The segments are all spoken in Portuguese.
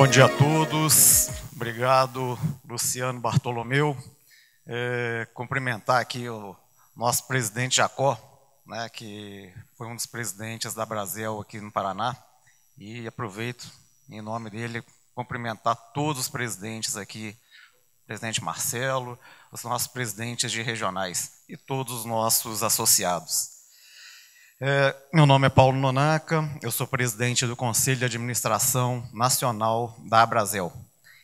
bom dia a todos. Obrigado, Luciano Bartolomeu. É, cumprimentar aqui o nosso presidente Jacó, né, que foi um dos presidentes da Brasil aqui no Paraná. E aproveito, em nome dele, cumprimentar todos os presidentes aqui, presidente Marcelo, os nossos presidentes de regionais e todos os nossos associados. É, meu nome é Paulo Nonaca, eu sou presidente do Conselho de Administração Nacional da Abrazel.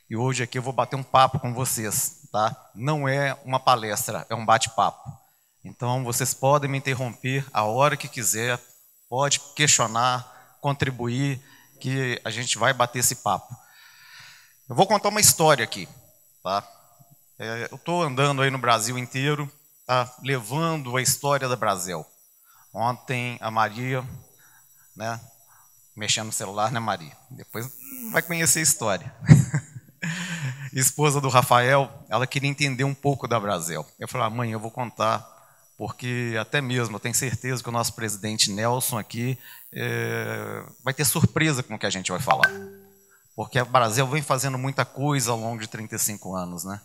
E hoje aqui eu vou bater um papo com vocês, tá? Não é uma palestra, é um bate-papo. Então vocês podem me interromper a hora que quiser, pode questionar, contribuir, que a gente vai bater esse papo. Eu vou contar uma história aqui, tá? É, eu estou andando aí no Brasil inteiro, tá? Levando a história da Brasil. Ontem a Maria, né, mexendo no celular, né, Maria? Depois vai conhecer a história. Esposa do Rafael, ela queria entender um pouco da Brasil. Eu falei, ah, mãe, eu vou contar, porque até mesmo eu tenho certeza que o nosso presidente Nelson aqui é, vai ter surpresa com o que a gente vai falar. Porque a Brasil vem fazendo muita coisa ao longo de 35 anos, né?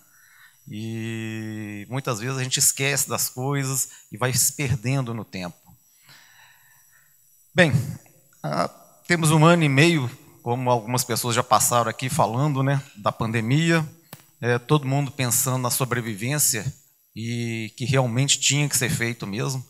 E muitas vezes a gente esquece das coisas e vai se perdendo no tempo. Bem, ah, temos um ano e meio, como algumas pessoas já passaram aqui falando, né, da pandemia, é, todo mundo pensando na sobrevivência e que realmente tinha que ser feito mesmo.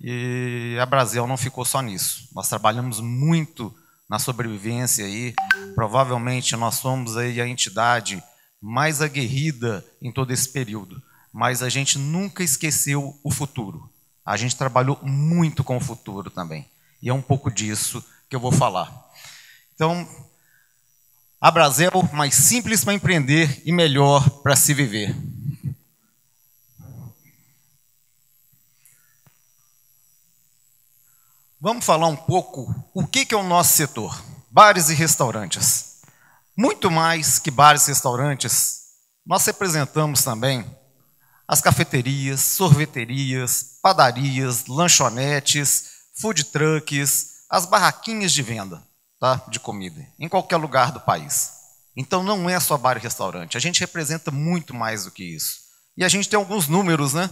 E a Brasil não ficou só nisso. Nós trabalhamos muito na sobrevivência aí. Provavelmente nós somos aí a entidade mais aguerrida em todo esse período, mas a gente nunca esqueceu o futuro. A gente trabalhou muito com o futuro também. E é um pouco disso que eu vou falar. Então, a Brasil mais simples para empreender e melhor para se viver. Vamos falar um pouco o que é o nosso setor, bares e restaurantes. Muito mais que bares e restaurantes, nós representamos também as cafeterias, sorveterias, padarias, lanchonetes, food trucks, as barraquinhas de venda tá? de comida, em qualquer lugar do país. Então não é só bar e restaurante, a gente representa muito mais do que isso. E a gente tem alguns números, né?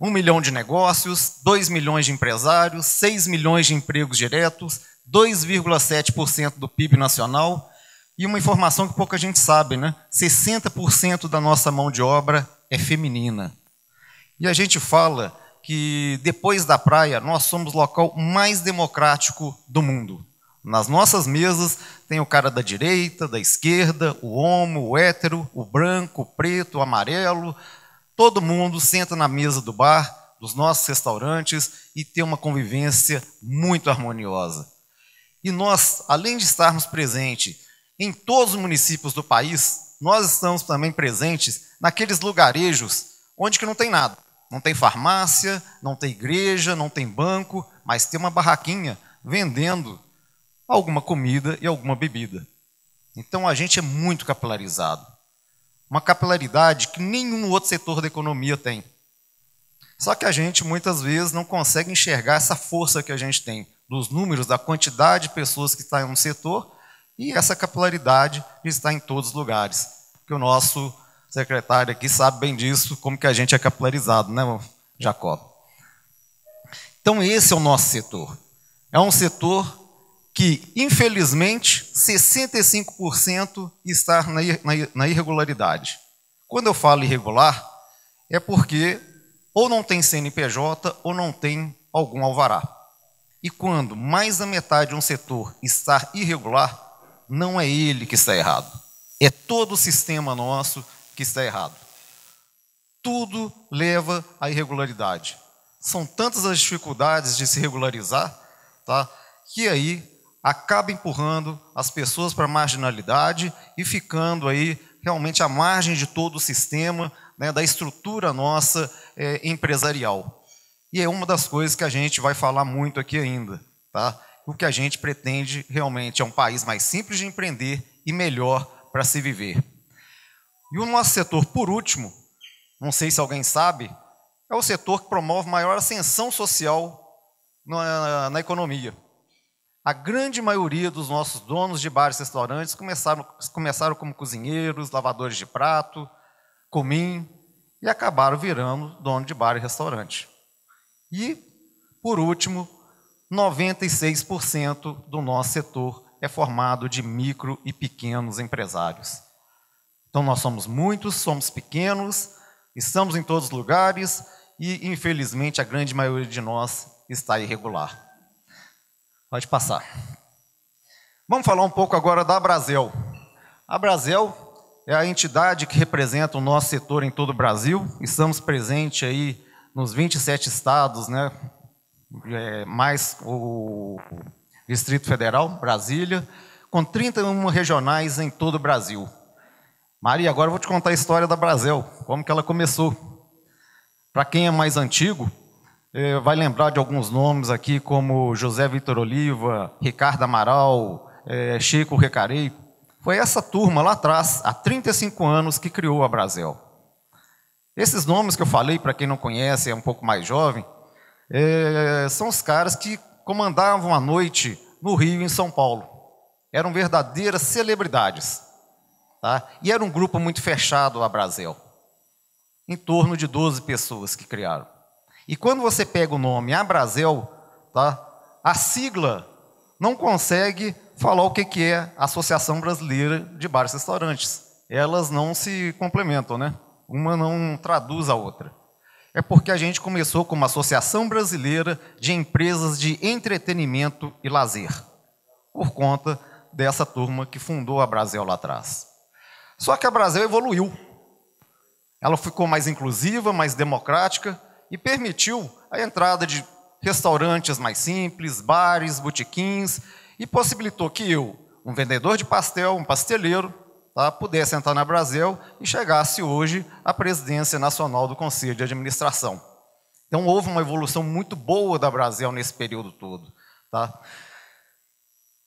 Um milhão de negócios, 2 milhões de empresários, 6 milhões de empregos diretos, 2,7% do PIB nacional e uma informação que pouca gente sabe, né? 60% da nossa mão de obra é feminina. E a gente fala que depois da praia nós somos o local mais democrático do mundo. Nas nossas mesas tem o cara da direita, da esquerda, o homo, o hétero, o branco, o preto, o amarelo. Todo mundo senta na mesa do bar, dos nossos restaurantes e tem uma convivência muito harmoniosa. E nós, além de estarmos presentes em todos os municípios do país, nós estamos também presentes naqueles lugarejos onde que não tem nada. Não tem farmácia, não tem igreja, não tem banco, mas tem uma barraquinha vendendo alguma comida e alguma bebida. Então a gente é muito capilarizado. Uma capilaridade que nenhum outro setor da economia tem. Só que a gente muitas vezes não consegue enxergar essa força que a gente tem dos números, da quantidade de pessoas que está em um setor e essa capilaridade está em todos os lugares. Que o nosso secretário aqui sabe bem disso, como que a gente é capilarizado, né, Jacob? Então esse é o nosso setor. É um setor que, infelizmente, 65% está na, na irregularidade. Quando eu falo irregular, é porque ou não tem CNPJ ou não tem algum alvará. E quando mais da metade de um setor está irregular, não é ele que está errado. É todo o sistema nosso que está errado. Tudo leva à irregularidade. São tantas as dificuldades de se regularizar, tá? que aí acaba empurrando as pessoas para a marginalidade e ficando aí realmente à margem de todo o sistema, né, da estrutura nossa é, empresarial. E é uma das coisas que a gente vai falar muito aqui ainda. Tá? O que a gente pretende realmente é um país mais simples de empreender e melhor para se viver. E o nosso setor, por último, não sei se alguém sabe, é o setor que promove maior ascensão social na, na economia. A grande maioria dos nossos donos de bares e restaurantes começaram, começaram como cozinheiros, lavadores de prato, comim, e acabaram virando dono de bar e restaurante. E, por último, 96% do nosso setor é formado de micro e pequenos empresários. Então nós somos muitos, somos pequenos, estamos em todos os lugares e, infelizmente, a grande maioria de nós está irregular. Pode passar. Vamos falar um pouco agora da Brasil. A Brasil é a entidade que representa o nosso setor em todo o Brasil. Estamos presentes aí nos 27 estados, né? É, mais o Distrito Federal, Brasília, com 31 regionais em todo o Brasil. Maria, agora eu vou te contar a história da Brasil, como que ela começou. Para quem é mais antigo, é, vai lembrar de alguns nomes aqui, como José Vitor Oliva, Ricardo Amaral, é, Chico Recarei. Foi essa turma lá atrás, há 35 anos, que criou a Brasil. Esses nomes que eu falei, para quem não conhece, é um pouco mais jovem, é, são os caras que comandavam a noite no Rio e em São Paulo. Eram verdadeiras celebridades. Tá? E era um grupo muito fechado a Brasil. Em torno de 12 pessoas que criaram. E quando você pega o nome a Brasil, tá? a sigla não consegue falar o que é a Associação Brasileira de Bares e Restaurantes. Elas não se complementam, né? Uma não traduz a outra. É porque a gente começou como Associação Brasileira de Empresas de Entretenimento e Lazer, por conta dessa turma que fundou a Brasil lá atrás. Só que a Brasil evoluiu. Ela ficou mais inclusiva, mais democrática e permitiu a entrada de restaurantes mais simples, bares, botequins e possibilitou que eu, um vendedor de pastel, um pasteleiro, tá, pudesse entrar na Brasil e chegasse hoje à presidência nacional do Conselho de Administração. Então houve uma evolução muito boa da Brasil nesse período todo. Tá?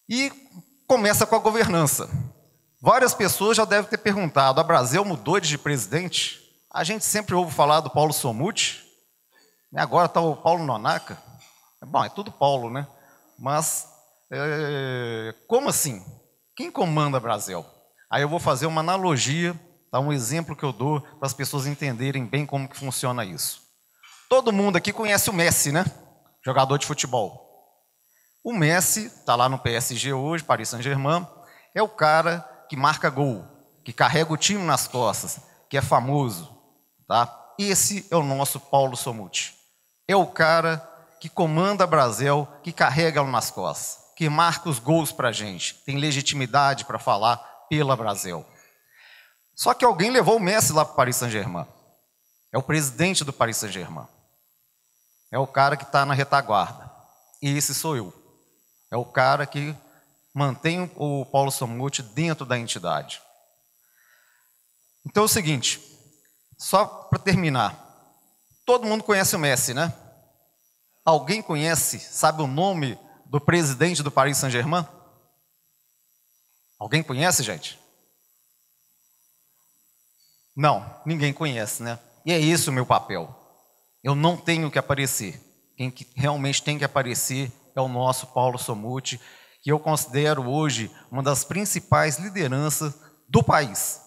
E começa com a governança. Várias pessoas já devem ter perguntado: a Brasil mudou de presidente? A gente sempre ouve falar do Paulo Somuti, e né? agora está o Paulo Nonaca. Bom, é tudo Paulo, né? Mas é, como assim? Quem comanda Brasil? Aí eu vou fazer uma analogia, tá? um exemplo que eu dou para as pessoas entenderem bem como que funciona isso. Todo mundo aqui conhece o Messi, né? Jogador de futebol. O Messi está lá no PSG hoje, Paris Saint-Germain, é o cara que marca gol, que carrega o time nas costas, que é famoso, tá? Esse é o nosso Paulo Somuti. É o cara que comanda Brasil, que carrega nas costas, que marca os gols para a gente, tem legitimidade para falar pela Brasil. Só que alguém levou o Messi lá para Paris Saint-Germain. É o presidente do Paris Saint-Germain. É o cara que está na retaguarda. E esse sou eu. É o cara que mantém o Paulo Samuti dentro da entidade. Então é o seguinte, só para terminar, todo mundo conhece o Messi, né? Alguém conhece, sabe o nome do presidente do Paris Saint-Germain? Alguém conhece, gente? Não, ninguém conhece, né? E é esse o meu papel. Eu não tenho que aparecer. Quem que realmente tem que aparecer é o nosso Paulo Somuti que eu considero hoje uma das principais lideranças do país.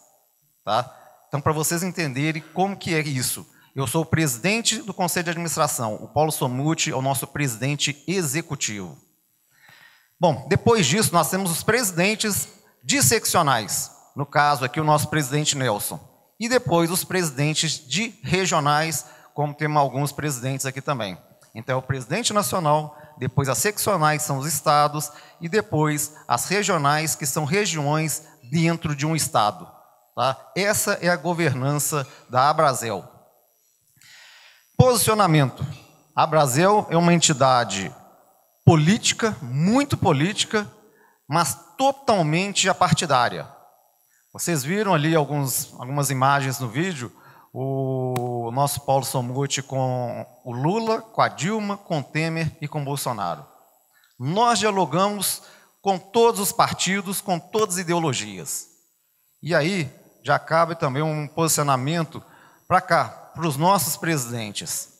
Tá? Então, para vocês entenderem como que é isso, eu sou o presidente do Conselho de Administração, o Paulo Somuti é o nosso presidente executivo. Bom, depois disso, nós temos os presidentes disseccionais, no caso aqui o nosso presidente Nelson, e depois os presidentes de regionais, como temos alguns presidentes aqui também. Então, é o presidente nacional, depois as seccionais, são os estados, e depois as regionais, que são regiões dentro de um estado. Tá? Essa é a governança da Abrazel. Posicionamento. A Abrazel é uma entidade política, muito política, mas totalmente apartidária. Vocês viram ali alguns, algumas imagens no vídeo o nosso Paulo Somuti com o Lula, com a Dilma, com o Temer e com o Bolsonaro. Nós dialogamos com todos os partidos, com todas as ideologias. E aí já cabe também um posicionamento para cá, para os nossos presidentes.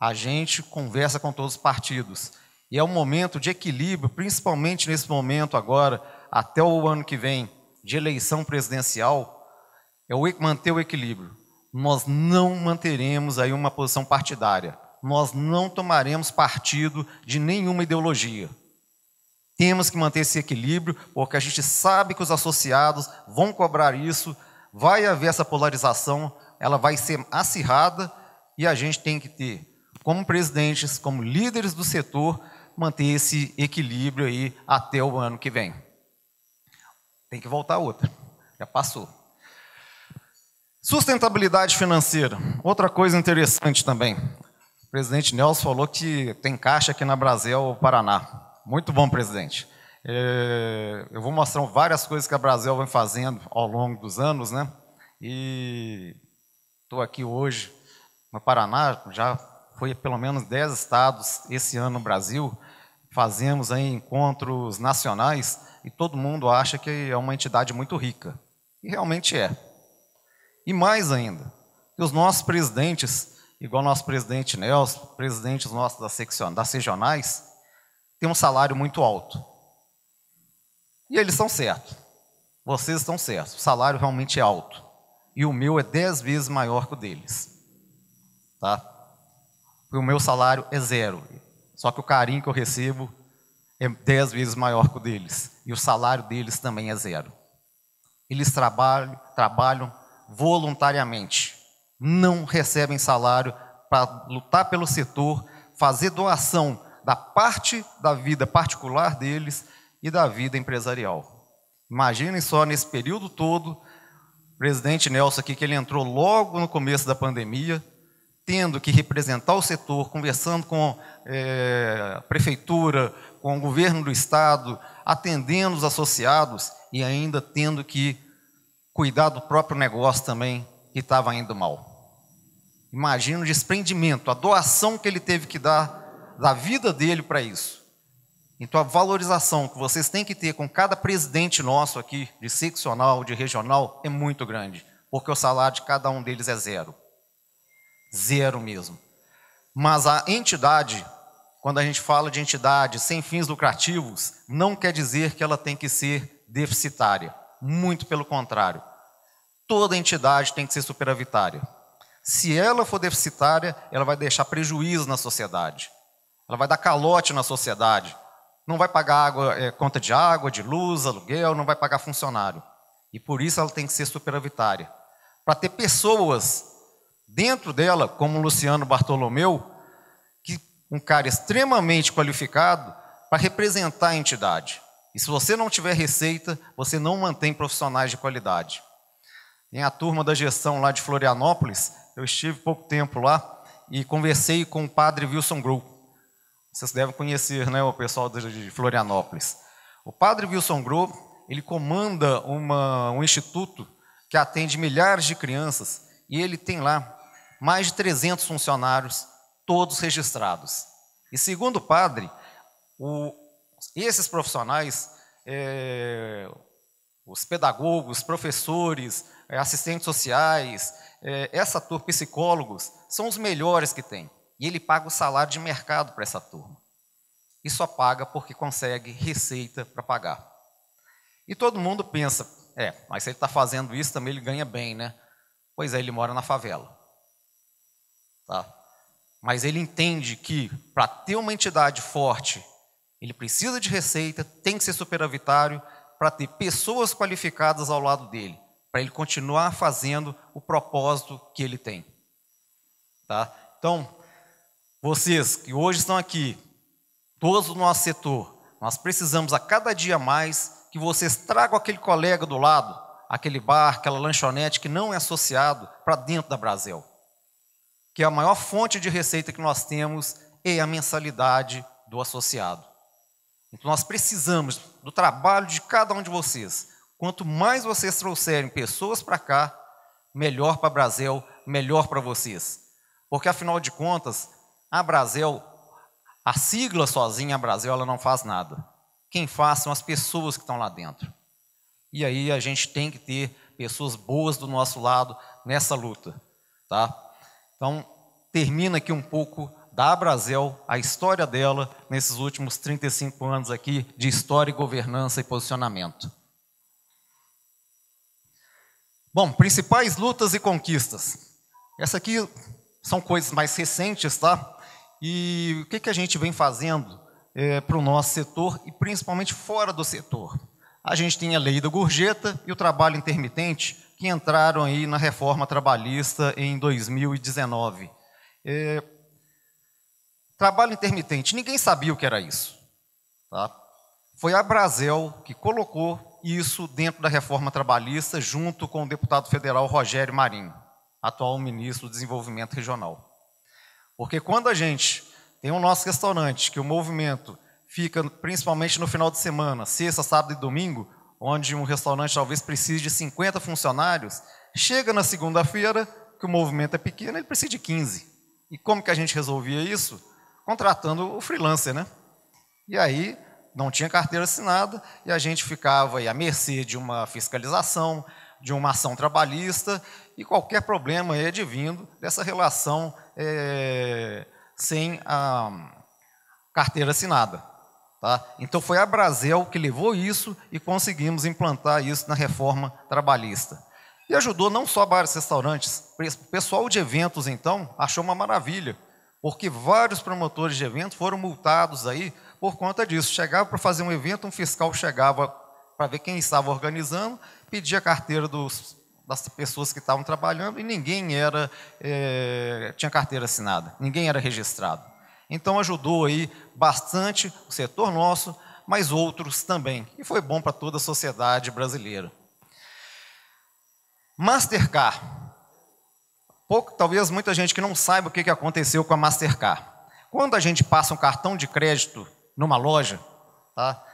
A gente conversa com todos os partidos. E é um momento de equilíbrio, principalmente nesse momento agora, até o ano que vem, de eleição presidencial, é manter o equilíbrio nós não manteremos aí uma posição partidária. Nós não tomaremos partido de nenhuma ideologia. Temos que manter esse equilíbrio, porque a gente sabe que os associados vão cobrar isso, vai haver essa polarização, ela vai ser acirrada e a gente tem que ter, como presidentes, como líderes do setor, manter esse equilíbrio aí até o ano que vem. Tem que voltar outra. Já passou. Sustentabilidade financeira. Outra coisa interessante também. O presidente Nelson falou que tem caixa aqui na Brasil, Paraná. Muito bom, presidente. É, eu vou mostrar várias coisas que a Brasil vem fazendo ao longo dos anos, né? E estou aqui hoje no Paraná, já foi pelo menos 10 estados esse ano no Brasil. Fazemos aí encontros nacionais e todo mundo acha que é uma entidade muito rica. E realmente é. E mais ainda, que os nossos presidentes, igual nosso presidente Nelson, presidentes nossos das, seccion, das regionais, têm um salário muito alto. E eles estão certos. Vocês estão certos. O salário realmente é alto. E o meu é 10 vezes maior que o deles. Tá? o meu salário é zero. Só que o carinho que eu recebo é 10 vezes maior que o deles. E o salário deles também é zero. Eles trabalham, trabalham voluntariamente. Não recebem salário para lutar pelo setor, fazer doação da parte da vida particular deles e da vida empresarial. Imaginem só nesse período todo, o presidente Nelson aqui, que ele entrou logo no começo da pandemia, tendo que representar o setor, conversando com é, a prefeitura, com o governo do estado, atendendo os associados e ainda tendo que cuidar do próprio negócio também, que estava indo mal. Imagina o desprendimento, a doação que ele teve que dar da vida dele para isso. Então, a valorização que vocês têm que ter com cada presidente nosso aqui, de seccional, de regional, é muito grande, porque o salário de cada um deles é zero. Zero mesmo. Mas a entidade, quando a gente fala de entidade sem fins lucrativos, não quer dizer que ela tem que ser deficitária. Muito pelo contrário. Toda entidade tem que ser superavitária. Se ela for deficitária, ela vai deixar prejuízo na sociedade. Ela vai dar calote na sociedade. Não vai pagar água, é, conta de água, de luz, aluguel, não vai pagar funcionário. E por isso ela tem que ser superavitária. Para ter pessoas dentro dela, como o Luciano Bartolomeu, que um cara extremamente qualificado para representar a entidade. E se você não tiver receita, você não mantém profissionais de qualidade. Tem a turma da gestão lá de Florianópolis, eu estive pouco tempo lá e conversei com o padre Wilson Grow. Vocês devem conhecer né, o pessoal de Florianópolis. O padre Wilson Grow, ele comanda uma, um instituto que atende milhares de crianças e ele tem lá mais de 300 funcionários, todos registrados. E segundo o padre, o, e esses profissionais, é, os pedagogos, professores, é, assistentes sociais, é, essa turma, psicólogos, são os melhores que tem. E ele paga o salário de mercado para essa turma. E só paga porque consegue receita para pagar. E todo mundo pensa, é, mas se ele está fazendo isso também ele ganha bem, né? Pois é, ele mora na favela. Tá? Mas ele entende que para ter uma entidade forte ele precisa de receita, tem que ser superavitário para ter pessoas qualificadas ao lado dele, para ele continuar fazendo o propósito que ele tem. Tá? Então, vocês que hoje estão aqui, todos do nosso setor, nós precisamos a cada dia mais que vocês tragam aquele colega do lado, aquele bar, aquela lanchonete que não é associado para dentro da Brasil. Que é a maior fonte de receita que nós temos é a mensalidade do associado. Então nós precisamos do trabalho de cada um de vocês. Quanto mais vocês trouxerem pessoas para cá, melhor para a Brasil, melhor para vocês. Porque afinal de contas, a Brasil, a sigla sozinha, a Brasil, ela não faz nada. Quem faz são as pessoas que estão lá dentro. E aí a gente tem que ter pessoas boas do nosso lado nessa luta, tá? Então, termina aqui um pouco da Abrazel, a história dela nesses últimos 35 anos aqui de história, governança e posicionamento. Bom, principais lutas e conquistas. Essa aqui são coisas mais recentes, tá? E o que, que a gente vem fazendo é, para o nosso setor e principalmente fora do setor? A gente tem a lei da gorjeta e o trabalho intermitente que entraram aí na reforma trabalhista em 2019. É, Trabalho intermitente. Ninguém sabia o que era isso. Tá? Foi a Brasel que colocou isso dentro da reforma trabalhista, junto com o deputado federal Rogério Marinho, atual ministro do Desenvolvimento Regional. Porque quando a gente tem o nosso restaurante, que o movimento fica principalmente no final de semana, sexta, sábado e domingo, onde um restaurante talvez precise de 50 funcionários, chega na segunda-feira, que o movimento é pequeno, ele precisa de 15. E como que a gente resolvia isso? contratando o freelancer, né? E aí não tinha carteira assinada e a gente ficava aí à mercê de uma fiscalização, de uma ação trabalhista e qualquer problema aí advindo dessa relação é, sem a carteira assinada. Tá? Então foi a Brasel que levou isso e conseguimos implantar isso na reforma trabalhista. E ajudou não só vários restaurantes, o pessoal de eventos então achou uma maravilha porque vários promotores de evento foram multados aí por conta disso. Chegava para fazer um evento, um fiscal chegava para ver quem estava organizando, pedia a carteira dos, das pessoas que estavam trabalhando e ninguém era é, tinha carteira assinada, ninguém era registrado. Então ajudou aí bastante o setor nosso, mas outros também, e foi bom para toda a sociedade brasileira. Mastercard Pouco, talvez muita gente que não saiba o que aconteceu com a Mastercard. Quando a gente passa um cartão de crédito numa loja, tá?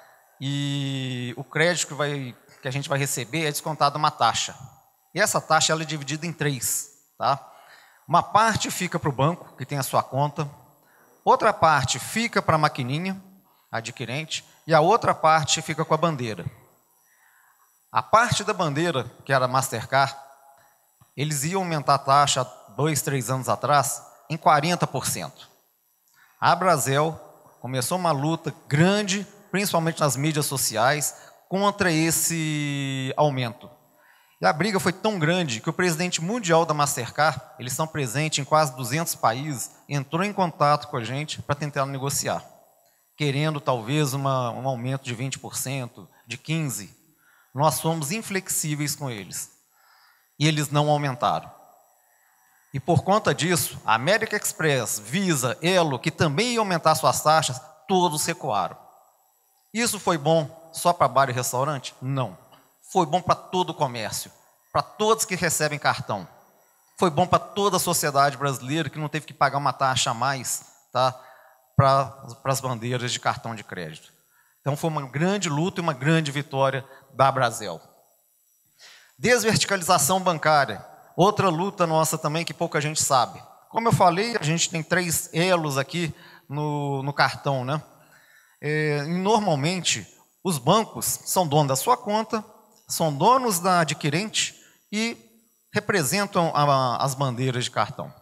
e o crédito que, vai, que a gente vai receber é descontado uma taxa. E essa taxa ela é dividida em três. Tá? Uma parte fica para o banco, que tem a sua conta, outra parte fica para a maquininha, adquirente, e a outra parte fica com a bandeira. A parte da bandeira, que era Mastercard, eles iam aumentar a taxa dois, três anos atrás em 40%. A Brasel começou uma luta grande, principalmente nas mídias sociais, contra esse aumento. E a briga foi tão grande que o presidente mundial da Mastercard, eles estão presentes em quase 200 países, entrou em contato com a gente para tentar negociar, querendo talvez uma, um aumento de 20%, de 15%. Nós somos inflexíveis com eles e eles não aumentaram. E por conta disso, a América Express, Visa, Elo, que também ia aumentar suas taxas, todos recuaram. Isso foi bom só para bar e restaurante? Não. Foi bom para todo o comércio, para todos que recebem cartão. Foi bom para toda a sociedade brasileira que não teve que pagar uma taxa a mais tá, para as bandeiras de cartão de crédito. Então foi uma grande luta e uma grande vitória da Brasil. Desverticalização bancária, outra luta nossa também que pouca gente sabe. Como eu falei, a gente tem três elos aqui no, no cartão, né? É, normalmente, os bancos são donos da sua conta, são donos da adquirente e representam a, as bandeiras de cartão.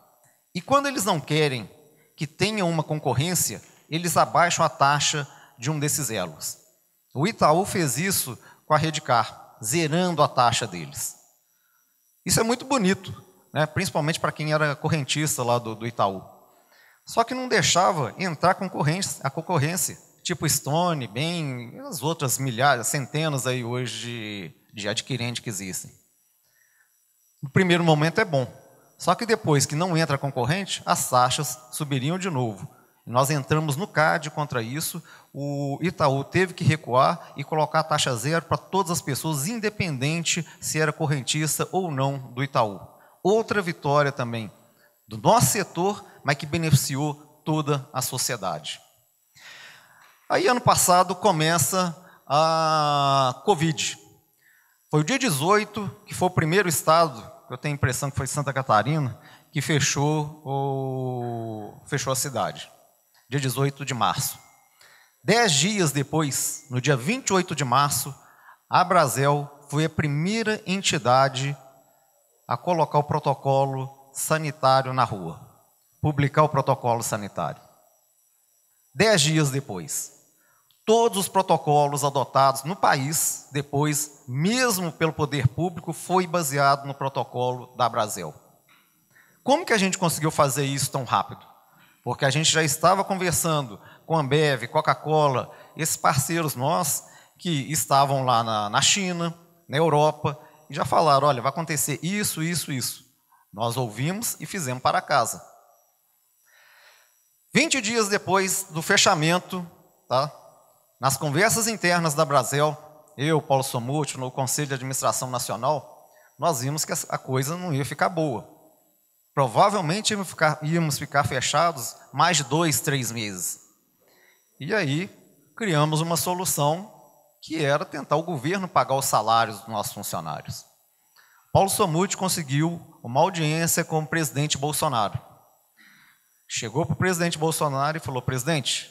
E quando eles não querem que tenha uma concorrência, eles abaixam a taxa de um desses elos. O Itaú fez isso com a Redcar zerando a taxa deles. Isso é muito bonito, né? principalmente para quem era correntista lá do, do Itaú. Só que não deixava entrar concorrência, a concorrência, tipo Stone, bem, as outras milhares, centenas aí hoje de, de adquirente que existem. No primeiro momento é bom, só que depois que não entra concorrente, as taxas subiriam de novo. Nós entramos no CAD contra isso, o Itaú teve que recuar e colocar a taxa zero para todas as pessoas, independente se era correntista ou não do Itaú. Outra vitória também do nosso setor, mas que beneficiou toda a sociedade. Aí, ano passado, começa a Covid. Foi o dia 18 que foi o primeiro estado, eu tenho a impressão que foi Santa Catarina, que fechou, o, fechou a cidade. Dia 18 de março. Dez dias depois, no dia 28 de março, a Brasel foi a primeira entidade a colocar o protocolo sanitário na rua, publicar o protocolo sanitário. Dez dias depois, todos os protocolos adotados no país, depois, mesmo pelo poder público, foi baseado no protocolo da Brasel. Como que a gente conseguiu fazer isso tão rápido? Porque a gente já estava conversando com a Ambev, Coca-Cola, esses parceiros nós que estavam lá na, na China, na Europa, e já falaram, olha, vai acontecer isso, isso, isso. Nós ouvimos e fizemos para casa. 20 dias depois do fechamento, tá? nas conversas internas da Brasel, eu, Paulo Somuti, no Conselho de Administração Nacional, nós vimos que a coisa não ia ficar boa. Provavelmente íamos ficar, íamos ficar fechados mais de dois, três meses. E aí criamos uma solução que era tentar o governo pagar os salários dos nossos funcionários. Paulo Somuti conseguiu uma audiência com o presidente Bolsonaro. Chegou para o presidente Bolsonaro e falou: presidente,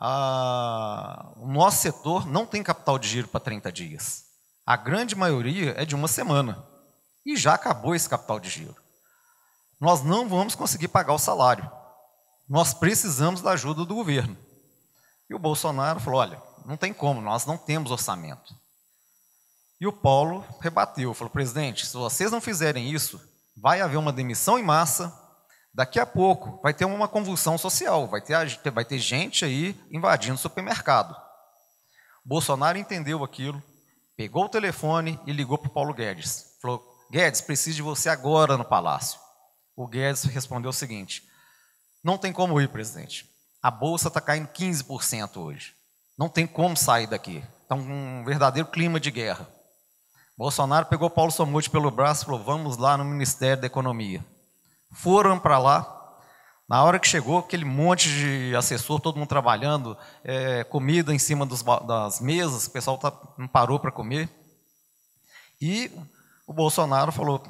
a... o nosso setor não tem capital de giro para 30 dias. A grande maioria é de uma semana. E já acabou esse capital de giro. Nós não vamos conseguir pagar o salário. Nós precisamos da ajuda do governo. E o Bolsonaro falou: olha, não tem como, nós não temos orçamento. E o Paulo rebateu, falou: presidente, se vocês não fizerem isso, vai haver uma demissão em massa. Daqui a pouco vai ter uma convulsão social, vai ter, vai ter gente aí invadindo o supermercado. Bolsonaro entendeu aquilo, pegou o telefone e ligou para o Paulo Guedes. Falou: Guedes, preciso de você agora no palácio. O Guedes respondeu o seguinte: Não tem como ir, presidente. A bolsa está caindo 15% hoje. Não tem como sair daqui. Está um verdadeiro clima de guerra. Bolsonaro pegou Paulo Somote pelo braço e falou: Vamos lá no Ministério da Economia. Foram para lá. Na hora que chegou, aquele monte de assessor, todo mundo trabalhando, é, comida em cima dos, das mesas, o pessoal tá, não parou para comer. E o Bolsonaro falou: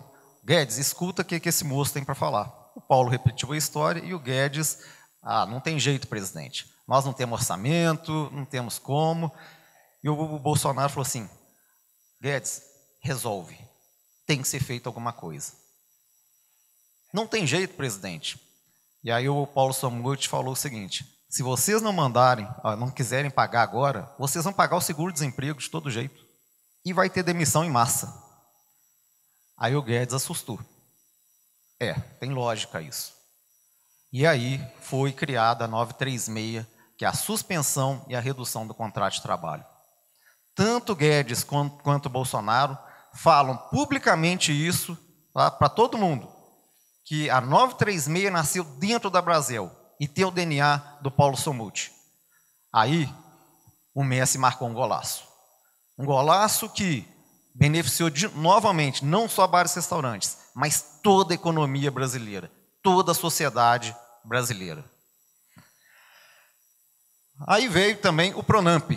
Guedes, escuta o que, que esse moço tem para falar. O Paulo repetiu a história e o Guedes ah, não tem jeito, presidente. Nós não temos orçamento, não temos como. E o Bolsonaro falou assim: Guedes, resolve. Tem que ser feito alguma coisa. Não tem jeito, presidente. E aí o Paulo Samuti falou o seguinte: se vocês não mandarem, não quiserem pagar agora, vocês vão pagar o seguro-desemprego de todo jeito. E vai ter demissão em massa. Aí o Guedes assustou. É, tem lógica isso. E aí foi criada a 936, que é a suspensão e a redução do contrato de trabalho. Tanto Guedes quanto, quanto Bolsonaro falam publicamente isso tá, para todo mundo, que a 936 nasceu dentro da Brasil e tem o DNA do Paulo Somuti. Aí o Messi marcou um golaço. Um golaço que beneficiou de, novamente não só bares e restaurantes, mas toda a economia brasileira toda a sociedade brasileira. Aí veio também o Pronamp.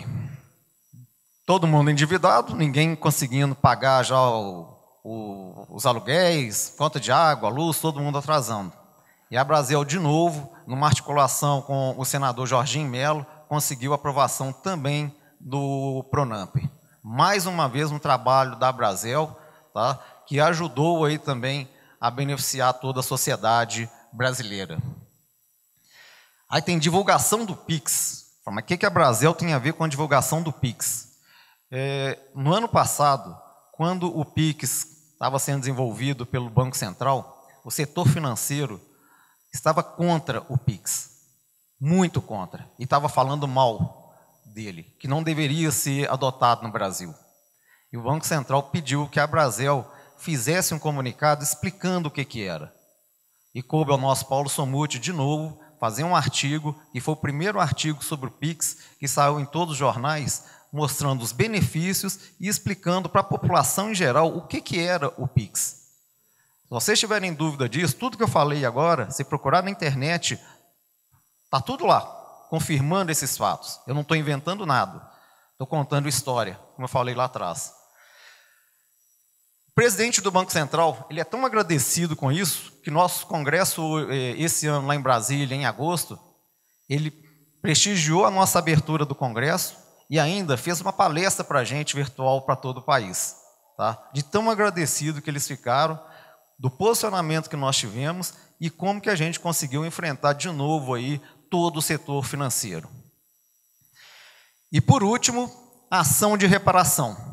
Todo mundo endividado, ninguém conseguindo pagar já o, o, os aluguéis, conta de água, luz, todo mundo atrasando. E a Brasil, de novo, numa articulação com o senador Jorginho Melo, conseguiu a aprovação também do Pronamp. Mais uma vez um trabalho da Brasil, tá? que ajudou aí também a beneficiar toda a sociedade brasileira. Aí tem divulgação do Pix. Mas o que, que a Brasil tem a ver com a divulgação do Pix? É, no ano passado, quando o Pix estava sendo desenvolvido pelo Banco Central, o setor financeiro estava contra o Pix, muito contra, e estava falando mal dele, que não deveria ser adotado no Brasil. E o Banco Central pediu que a Brasil fizesse um comunicado explicando o que, que era. E coube ao nosso Paulo Somute, de novo, fazer um artigo, e foi o primeiro artigo sobre o Pix, que saiu em todos os jornais, mostrando os benefícios e explicando para a população em geral o que, que era o Pix. Se vocês tiverem dúvida disso, tudo que eu falei agora, se procurar na internet, está tudo lá, confirmando esses fatos. Eu não estou inventando nada, estou contando história, como eu falei lá atrás. O presidente do Banco Central, ele é tão agradecido com isso, que nosso congresso eh, esse ano lá em Brasília, em agosto, ele prestigiou a nossa abertura do congresso e ainda fez uma palestra para a gente virtual para todo o país. Tá? De tão agradecido que eles ficaram, do posicionamento que nós tivemos e como que a gente conseguiu enfrentar de novo aí todo o setor financeiro. E por último, a ação de reparação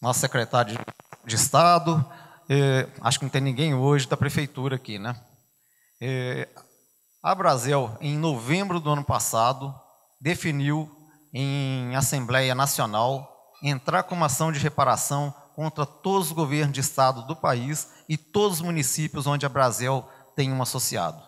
nosso secretário de Estado, acho que não tem ninguém hoje da prefeitura aqui, né? a Brasil, em novembro do ano passado, definiu em Assembleia Nacional entrar com uma ação de reparação contra todos os governos de estado do país e todos os municípios onde a Brasil tem um associado.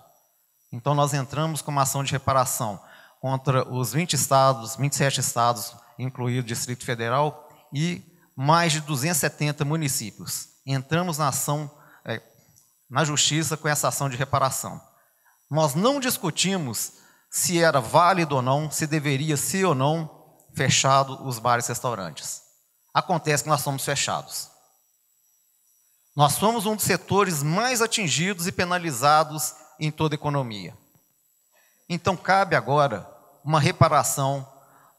Então nós entramos com uma ação de reparação contra os 20 estados, 27 estados, incluído o Distrito Federal, e mais de 270 municípios. Entramos na ação, é, na justiça com essa ação de reparação. Nós não discutimos se era válido ou não, se deveria ser ou não fechado os bares e restaurantes. Acontece que nós somos fechados. Nós somos um dos setores mais atingidos e penalizados em toda a economia. Então cabe agora uma reparação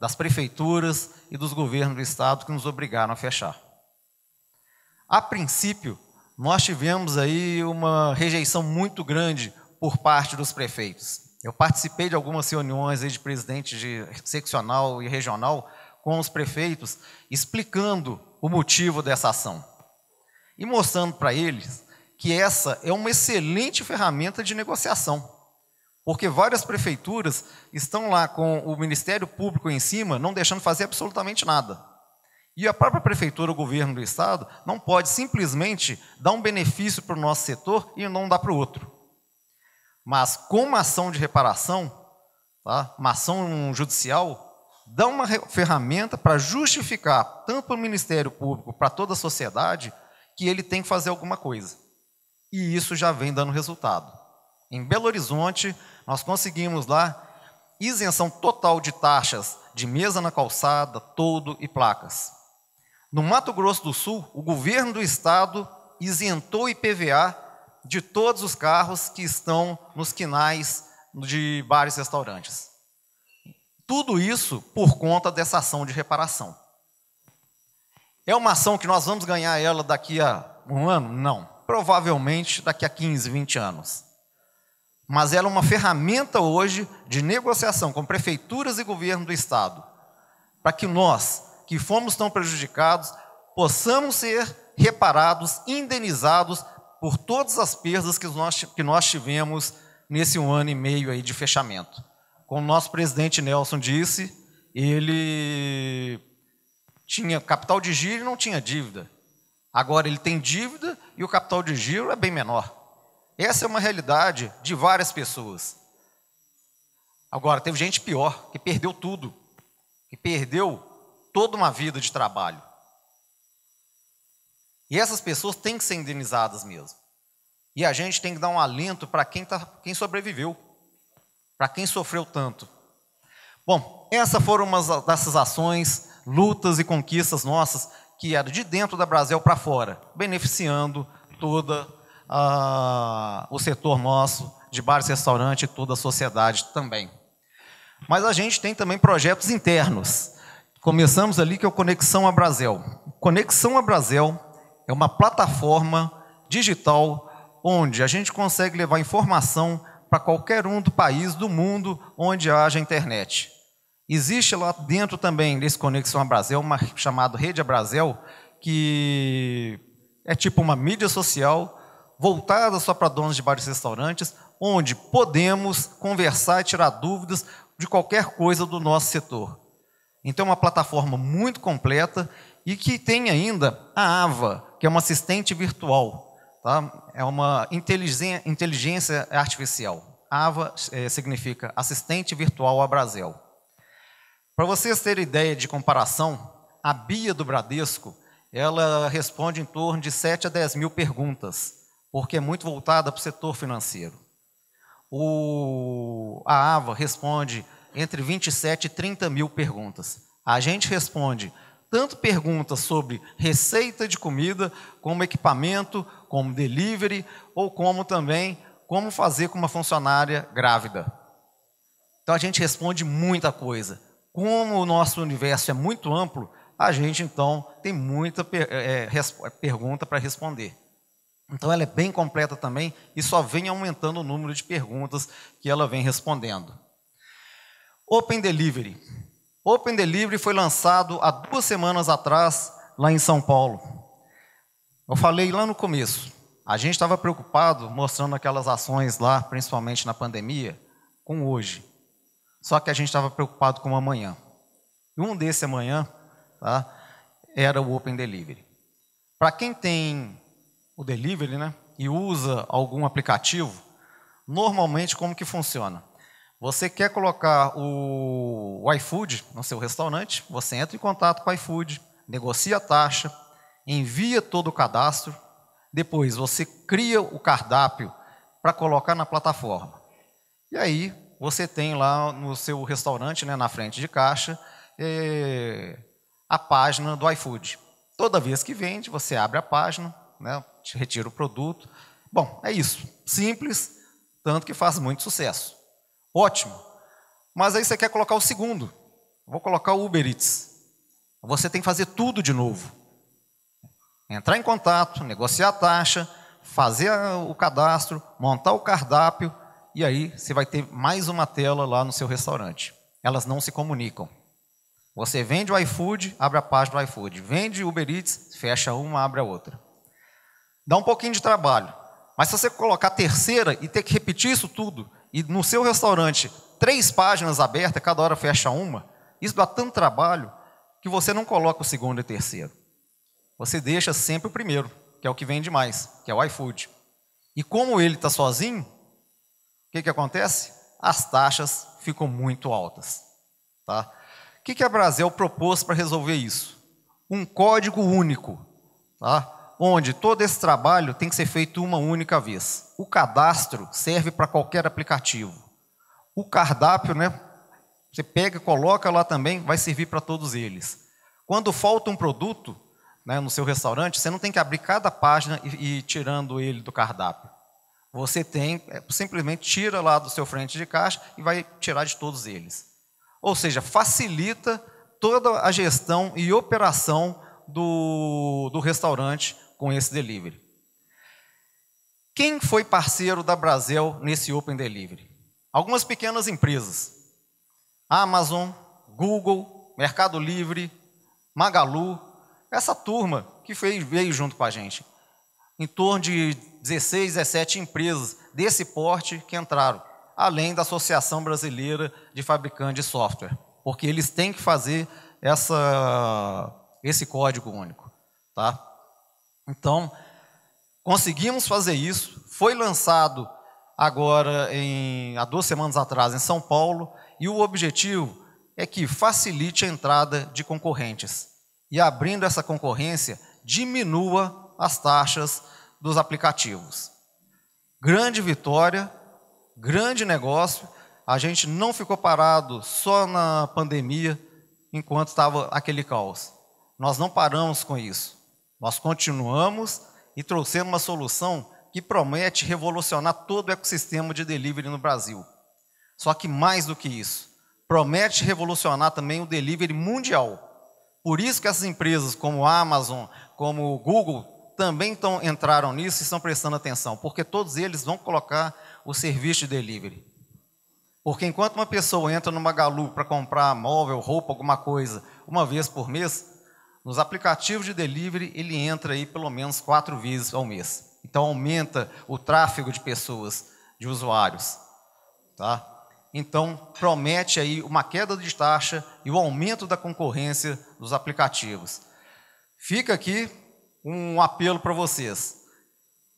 das prefeituras e dos governos do estado que nos obrigaram a fechar. A princípio, nós tivemos aí uma rejeição muito grande por parte dos prefeitos. Eu participei de algumas reuniões de presidente de seccional e regional com os prefeitos, explicando o motivo dessa ação e mostrando para eles que essa é uma excelente ferramenta de negociação. Porque várias prefeituras estão lá com o Ministério Público em cima, não deixando fazer absolutamente nada. E a própria prefeitura, o governo do estado, não pode simplesmente dar um benefício para o nosso setor e não dar para o outro. Mas com uma ação de reparação, tá? uma ação judicial, dá uma ferramenta para justificar, tanto para o Ministério Público, para toda a sociedade, que ele tem que fazer alguma coisa. E isso já vem dando resultado. Em Belo Horizonte, nós conseguimos lá isenção total de taxas de mesa na calçada, todo e placas. No Mato Grosso do Sul, o governo do estado isentou IPVA de todos os carros que estão nos quinais de bares e restaurantes. Tudo isso por conta dessa ação de reparação. É uma ação que nós vamos ganhar ela daqui a um ano? Não. Provavelmente daqui a 15, 20 anos mas ela é uma ferramenta hoje de negociação com prefeituras e governo do Estado, para que nós, que fomos tão prejudicados, possamos ser reparados, indenizados por todas as perdas que nós, que nós tivemos nesse um ano e meio aí de fechamento. Como o nosso presidente Nelson disse, ele tinha capital de giro e não tinha dívida. Agora ele tem dívida e o capital de giro é bem menor. Essa é uma realidade de várias pessoas. Agora, teve gente pior, que perdeu tudo, que perdeu toda uma vida de trabalho. E essas pessoas têm que ser indenizadas mesmo. E a gente tem que dar um alento para quem, tá, quem sobreviveu, para quem sofreu tanto. Bom, essas foram umas dessas ações, lutas e conquistas nossas que era de dentro da Brasil para fora, beneficiando toda a ah, o setor nosso de bares, restaurante e toda a sociedade também. Mas a gente tem também projetos internos. Começamos ali que é o Conexão a Brasil. Conexão a Brasil é uma plataforma digital onde a gente consegue levar informação para qualquer um do país, do mundo, onde haja internet. Existe lá dentro também desse Conexão a Brasil, uma chamada Rede a Brasil, que é tipo uma mídia social voltada só para donos de bares e restaurantes, onde podemos conversar e tirar dúvidas de qualquer coisa do nosso setor. Então, é uma plataforma muito completa e que tem ainda a AVA, que é uma assistente virtual, tá? é uma inteligência artificial. AVA é, significa Assistente Virtual a Brasil. Para vocês terem ideia de comparação, a Bia do Bradesco ela responde em torno de 7 a 10 mil perguntas porque é muito voltada para o setor financeiro. O, a AVA responde entre 27 e 30 mil perguntas. A gente responde tanto perguntas sobre receita de comida, como equipamento, como delivery, ou como também como fazer com uma funcionária grávida. Então a gente responde muita coisa. Como o nosso universo é muito amplo, a gente então tem muita per é, pergunta para responder. Então ela é bem completa também e só vem aumentando o número de perguntas que ela vem respondendo. Open Delivery. Open Delivery foi lançado há duas semanas atrás lá em São Paulo. Eu falei lá no começo, a gente estava preocupado mostrando aquelas ações lá, principalmente na pandemia, com hoje. Só que a gente estava preocupado com amanhã. E um desse amanhã tá, era o Open Delivery. Para quem tem o delivery, né? E usa algum aplicativo, normalmente como que funciona? Você quer colocar o, o iFood no seu restaurante, você entra em contato com o iFood, negocia a taxa, envia todo o cadastro, depois você cria o cardápio para colocar na plataforma. E aí você tem lá no seu restaurante, né, na frente de caixa, é, a página do iFood. Toda vez que vende, você abre a página, né, te retira o produto. Bom, é isso. Simples, tanto que faz muito sucesso. Ótimo. Mas aí você quer colocar o segundo. Vou colocar o Uber Eats. Você tem que fazer tudo de novo. Entrar em contato, negociar a taxa, fazer o cadastro, montar o cardápio e aí você vai ter mais uma tela lá no seu restaurante. Elas não se comunicam. Você vende o iFood, abre a página do iFood. Vende Uber Eats, fecha uma, abre a outra. Dá um pouquinho de trabalho. Mas se você colocar terceira e ter que repetir isso tudo, e no seu restaurante, três páginas abertas, cada hora fecha uma, isso dá tanto trabalho que você não coloca o segundo e o terceiro. Você deixa sempre o primeiro, que é o que vende mais, que é o iFood. E como ele está sozinho, o que, que acontece? As taxas ficam muito altas. Tá? O que, que a Brasil propôs para resolver isso? Um código único. Tá? onde todo esse trabalho tem que ser feito uma única vez. O cadastro serve para qualquer aplicativo. O cardápio, né? Você pega, coloca lá também, vai servir para todos eles. Quando falta um produto né, no seu restaurante, você não tem que abrir cada página e, ir tirando ele do cardápio. Você tem, é, simplesmente tira lá do seu frente de caixa e vai tirar de todos eles. Ou seja, facilita toda a gestão e operação do, do restaurante com esse delivery. Quem foi parceiro da Brasil nesse Open Delivery? Algumas pequenas empresas. Amazon, Google, Mercado Livre, Magalu, essa turma que veio junto com a gente. Em torno de 16, 17 empresas desse porte que entraram, além da Associação Brasileira de Fabricantes de Software, porque eles têm que fazer essa esse código único, tá? Então, conseguimos fazer isso, foi lançado agora em, há duas semanas atrás em São Paulo, e o objetivo é que facilite a entrada de concorrentes e abrindo essa concorrência diminua as taxas dos aplicativos. Grande vitória, grande negócio. A gente não ficou parado só na pandemia enquanto estava aquele caos nós não paramos com isso. Nós continuamos e trouxemos uma solução que promete revolucionar todo o ecossistema de delivery no Brasil. Só que mais do que isso, promete revolucionar também o delivery mundial. Por isso que essas empresas como a Amazon, como o Google, também tão, entraram nisso e estão prestando atenção, porque todos eles vão colocar o serviço de delivery. Porque enquanto uma pessoa entra no Magalu para comprar móvel, roupa, alguma coisa, uma vez por mês, nos aplicativos de delivery, ele entra aí pelo menos quatro vezes ao mês. Então, aumenta o tráfego de pessoas, de usuários. Tá? Então, promete aí uma queda de taxa e o aumento da concorrência dos aplicativos. Fica aqui um apelo para vocês.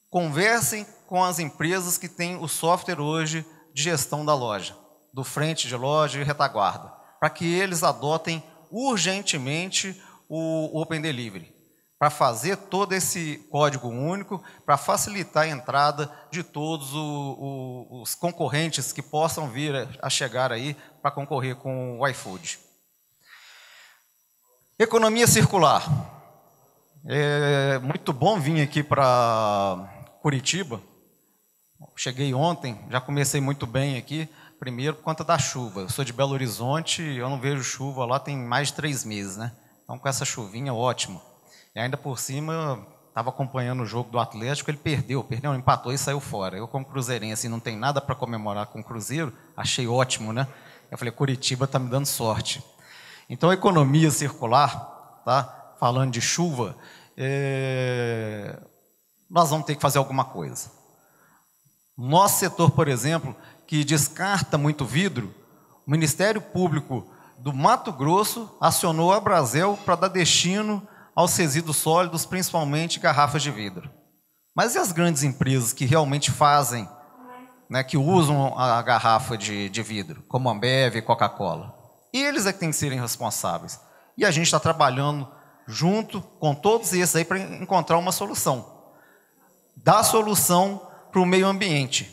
Conversem com as empresas que têm o software hoje de gestão da loja, do frente de loja e retaguarda, para que eles adotem urgentemente o Open Delivery, para fazer todo esse código único, para facilitar a entrada de todos o, o, os concorrentes que possam vir a, a chegar aí para concorrer com o iFood. Economia circular. É muito bom vir aqui para Curitiba. Cheguei ontem, já comecei muito bem aqui. Primeiro, por conta da chuva. Eu sou de Belo Horizonte, eu não vejo chuva lá tem mais de três meses, né? Então, com essa chuvinha, ótimo. E ainda por cima, estava acompanhando o jogo do Atlético, ele perdeu, perdeu, empatou e saiu fora. Eu, como cruzeirense, assim, não tem nada para comemorar com o Cruzeiro, achei ótimo, né? Eu falei, Curitiba está me dando sorte. Então, a economia circular, tá? falando de chuva, é... nós vamos ter que fazer alguma coisa. Nosso setor, por exemplo, que descarta muito vidro, o Ministério Público do Mato Grosso acionou a Brasil para dar destino aos resíduos sólidos, principalmente garrafas de vidro. Mas e as grandes empresas que realmente fazem, né, que usam a garrafa de, de vidro, como a Ambev e Coca-Cola? Eles é que têm que serem responsáveis. E a gente está trabalhando junto com todos esses aí para encontrar uma solução. Dar solução para o meio ambiente,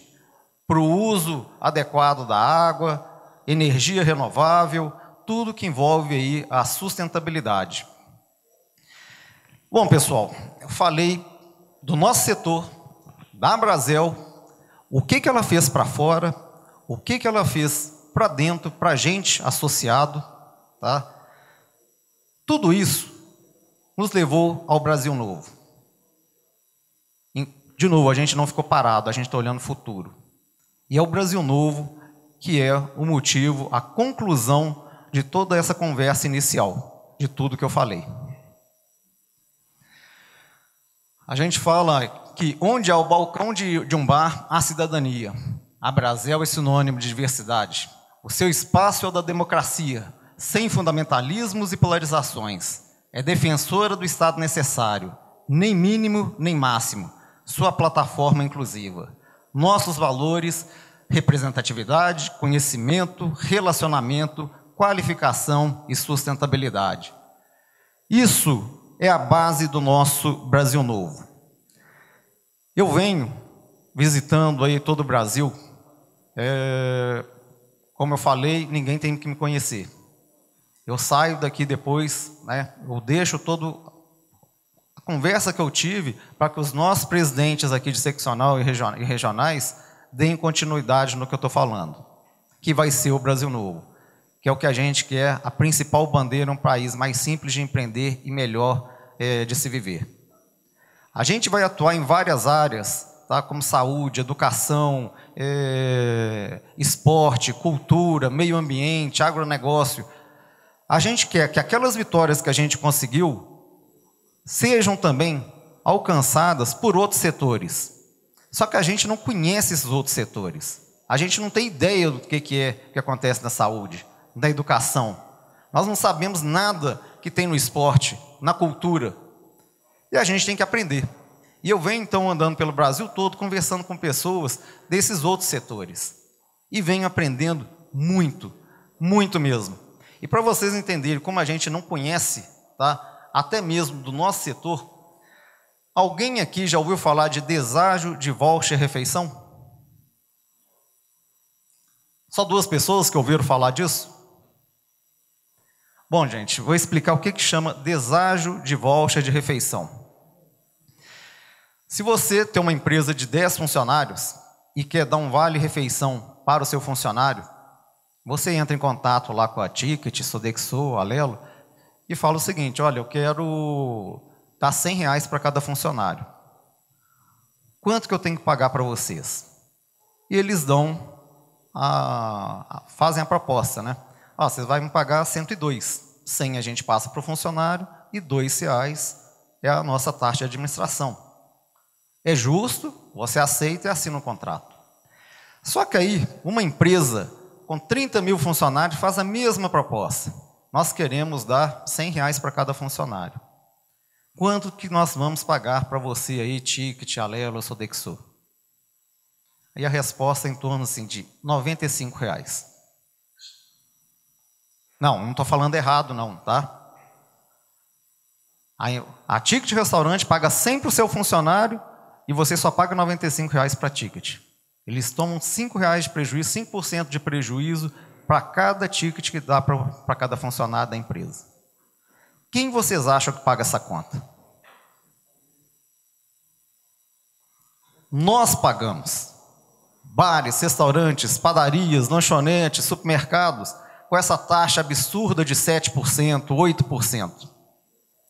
para o uso adequado da água, energia renovável, tudo que envolve aí a sustentabilidade. Bom, pessoal, eu falei do nosso setor, da Brasel, o que, que ela fez para fora, o que, que ela fez para dentro, para a gente associado. Tá? Tudo isso nos levou ao Brasil Novo. De novo, a gente não ficou parado, a gente está olhando o futuro. E é o Brasil Novo que é o motivo, a conclusão de toda essa conversa inicial, de tudo que eu falei. A gente fala que onde há o balcão de, de um bar, há cidadania. A Brasil é sinônimo de diversidade. O seu espaço é o da democracia, sem fundamentalismos e polarizações. É defensora do Estado necessário, nem mínimo nem máximo. Sua plataforma inclusiva. Nossos valores, representatividade, conhecimento, relacionamento, qualificação e sustentabilidade. Isso é a base do nosso Brasil Novo. Eu venho visitando aí todo o Brasil. É, como eu falei, ninguém tem que me conhecer. Eu saio daqui depois, né, eu deixo todo a conversa que eu tive para que os nossos presidentes aqui de seccional e regionais deem continuidade no que eu estou falando, que vai ser o Brasil Novo que é o que a gente quer, a principal bandeira, um país mais simples de empreender e melhor é, de se viver. A gente vai atuar em várias áreas, tá? como saúde, educação, é, esporte, cultura, meio ambiente, agronegócio. A gente quer que aquelas vitórias que a gente conseguiu sejam também alcançadas por outros setores. Só que a gente não conhece esses outros setores. A gente não tem ideia do que, que é que acontece na saúde da educação. Nós não sabemos nada que tem no esporte, na cultura. E a gente tem que aprender. E eu venho então andando pelo Brasil todo conversando com pessoas desses outros setores. E venho aprendendo muito, muito mesmo. E para vocês entenderem como a gente não conhece, tá? Até mesmo do nosso setor, alguém aqui já ouviu falar de deságio de voucher refeição? Só duas pessoas que ouviram falar disso? Bom, gente, vou explicar o que, que chama deságio de volta de refeição. Se você tem uma empresa de 10 funcionários e quer dar um vale-refeição para o seu funcionário, você entra em contato lá com a Ticket, Sodexo, Alelo, e fala o seguinte, olha, eu quero dar 100 reais para cada funcionário. Quanto que eu tenho que pagar para vocês? E eles dão, a, fazem a proposta, né? Ah, você vai me pagar 102. 100 a gente passa para o funcionário e R$ reais é a nossa taxa de administração. É justo, você aceita e assina o contrato. Só que aí, uma empresa com 30 mil funcionários faz a mesma proposta. Nós queremos dar 100 reais para cada funcionário. Quanto que nós vamos pagar para você aí, Ticket, Alelo, Sodexo? E a resposta é em torno assim, de R$ reais. Não, não estou falando errado, não, tá? A, ticket de restaurante paga 100 para o seu funcionário e você só paga R$ reais para ticket. Eles tomam R$ reais de prejuízo, 5% de prejuízo para cada ticket que dá para cada funcionário da empresa. Quem vocês acham que paga essa conta? Nós pagamos. Bares, restaurantes, padarias, lanchonetes, supermercados com essa taxa absurda de 7%, 8%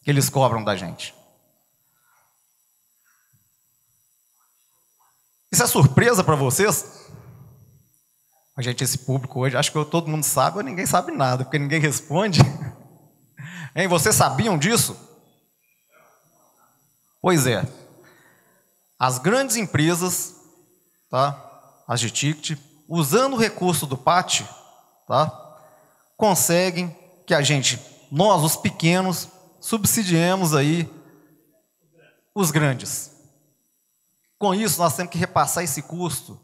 que eles cobram da gente. Isso é surpresa para vocês? A gente, esse público hoje, acho que eu, todo mundo sabe ou ninguém sabe nada, porque ninguém responde. Hein, vocês sabiam disso? Pois é. As grandes empresas, tá? as de ticket, usando o recurso do PAT, tá? conseguem que a gente, nós, os pequenos, subsidiemos aí os grandes. Com isso, nós temos que repassar esse custo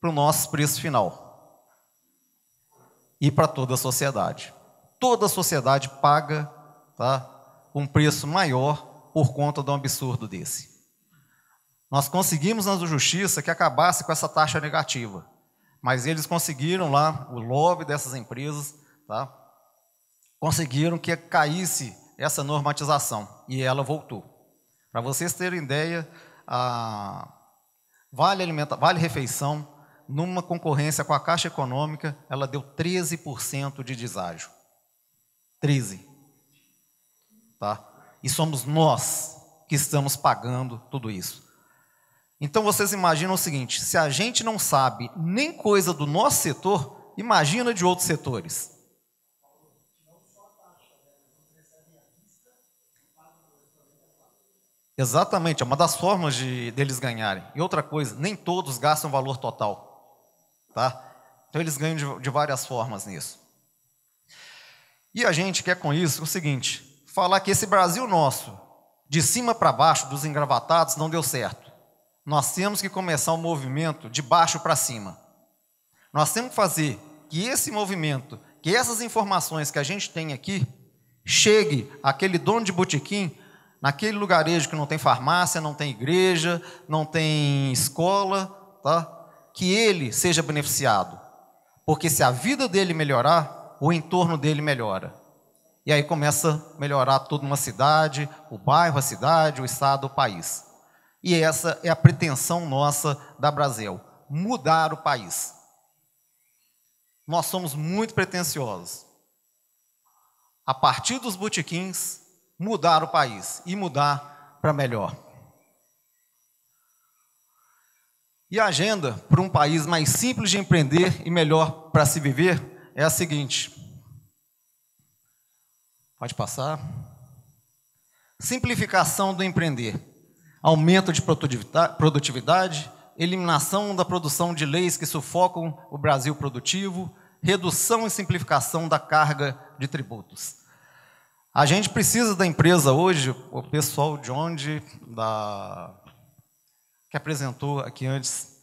para o nosso preço final e para toda a sociedade. Toda a sociedade paga tá, um preço maior por conta de um absurdo desse. Nós conseguimos na justiça que acabasse com essa taxa negativa, mas eles conseguiram lá, o lobby dessas empresas, tá? conseguiram que caísse essa normatização e ela voltou. Para vocês terem ideia, a Vale, alimenta, vale Refeição, numa concorrência com a Caixa Econômica, ela deu 13% de deságio. 13. Tá? E somos nós que estamos pagando tudo isso. Então vocês imaginam o seguinte: se a gente não sabe nem coisa do nosso setor, imagina de outros setores. Exatamente, é uma das formas de deles ganharem. E outra coisa, nem todos gastam valor total, tá? Então eles ganham de, de várias formas nisso. E a gente quer com isso o seguinte: falar que esse Brasil nosso, de cima para baixo dos engravatados, não deu certo. Nós temos que começar o um movimento de baixo para cima. Nós temos que fazer que esse movimento, que essas informações que a gente tem aqui, chegue àquele dono de botequim naquele lugarejo que não tem farmácia, não tem igreja, não tem escola, tá? que ele seja beneficiado. Porque se a vida dele melhorar, o entorno dele melhora. E aí começa a melhorar toda uma cidade, o bairro, a cidade, o estado, o país. E essa é a pretensão nossa da Brasil, mudar o país. Nós somos muito pretensiosos. A partir dos botequins, mudar o país e mudar para melhor. E a agenda para um país mais simples de empreender e melhor para se viver é a seguinte. Pode passar. Simplificação do empreender. Aumento de produtividade, eliminação da produção de leis que sufocam o Brasil produtivo, redução e simplificação da carga de tributos. A gente precisa da empresa hoje, o pessoal de onde, da, que apresentou aqui antes,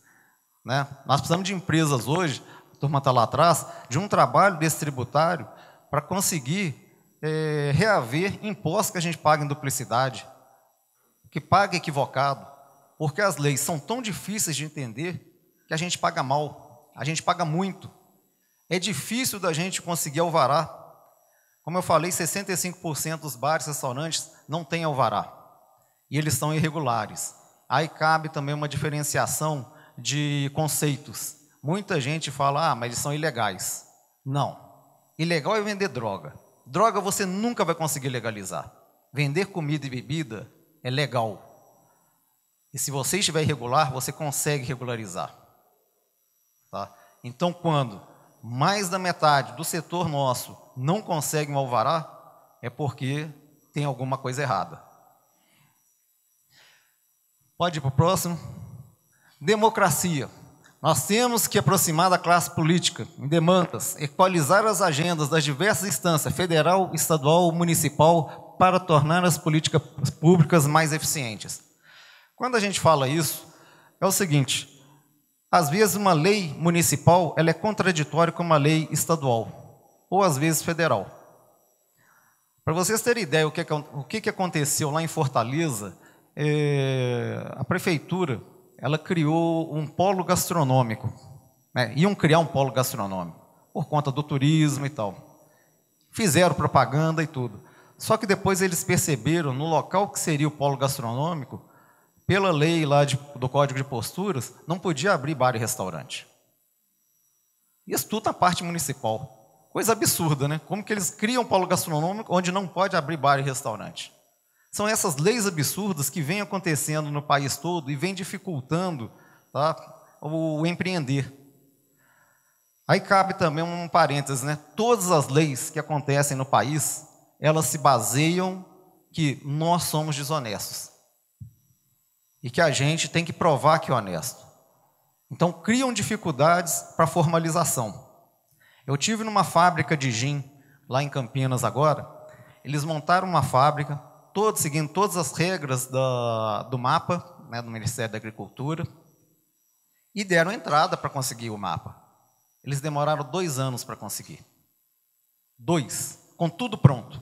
né? nós precisamos de empresas hoje, a turma está lá atrás, de um trabalho desse tributário para conseguir é, reaver impostos que a gente paga em duplicidade, que paga equivocado, porque as leis são tão difíceis de entender que a gente paga mal, a gente paga muito. É difícil da gente conseguir alvará como eu falei, 65% dos bares e restaurantes não têm alvará. E eles são irregulares. Aí cabe também uma diferenciação de conceitos. Muita gente fala, ah, mas eles são ilegais. Não. Ilegal é vender droga. Droga você nunca vai conseguir legalizar. Vender comida e bebida é legal. E se você estiver irregular, você consegue regularizar. Tá? Então, quando mais da metade do setor nosso não consegue um alvará, é porque tem alguma coisa errada. Pode ir para o próximo. Democracia. Nós temos que aproximar da classe política em demandas, equalizar as agendas das diversas instâncias, federal, estadual, municipal, para tornar as políticas públicas mais eficientes. Quando a gente fala isso, é o seguinte: às vezes uma lei municipal ela é contraditória com uma lei estadual ou às vezes federal. Para vocês terem ideia o que, é o é que aconteceu lá em Fortaleza, é, a prefeitura ela criou um polo gastronômico. Né? Iam criar um polo gastronômico, por conta do turismo e tal. Fizeram propaganda e tudo. Só que depois eles perceberam, no local que seria o polo gastronômico, pela lei lá de, do Código de Posturas, não podia abrir bar e restaurante. Isso tudo na parte municipal. Coisa absurda, né? Como que eles criam polo gastronômico onde não pode abrir bar e restaurante? São essas leis absurdas que vêm acontecendo no país todo e vêm dificultando tá, o empreender. Aí cabe também um parênteses, né? Todas as leis que acontecem no país, elas se baseiam que nós somos desonestos. E que a gente tem que provar que é honesto. Então criam dificuldades para formalização. Eu tive numa fábrica de gin lá em Campinas agora. Eles montaram uma fábrica, todos seguindo todas as regras da, do mapa, né, do Ministério da Agricultura, e deram entrada para conseguir o mapa. Eles demoraram dois anos para conseguir. Dois, com tudo pronto.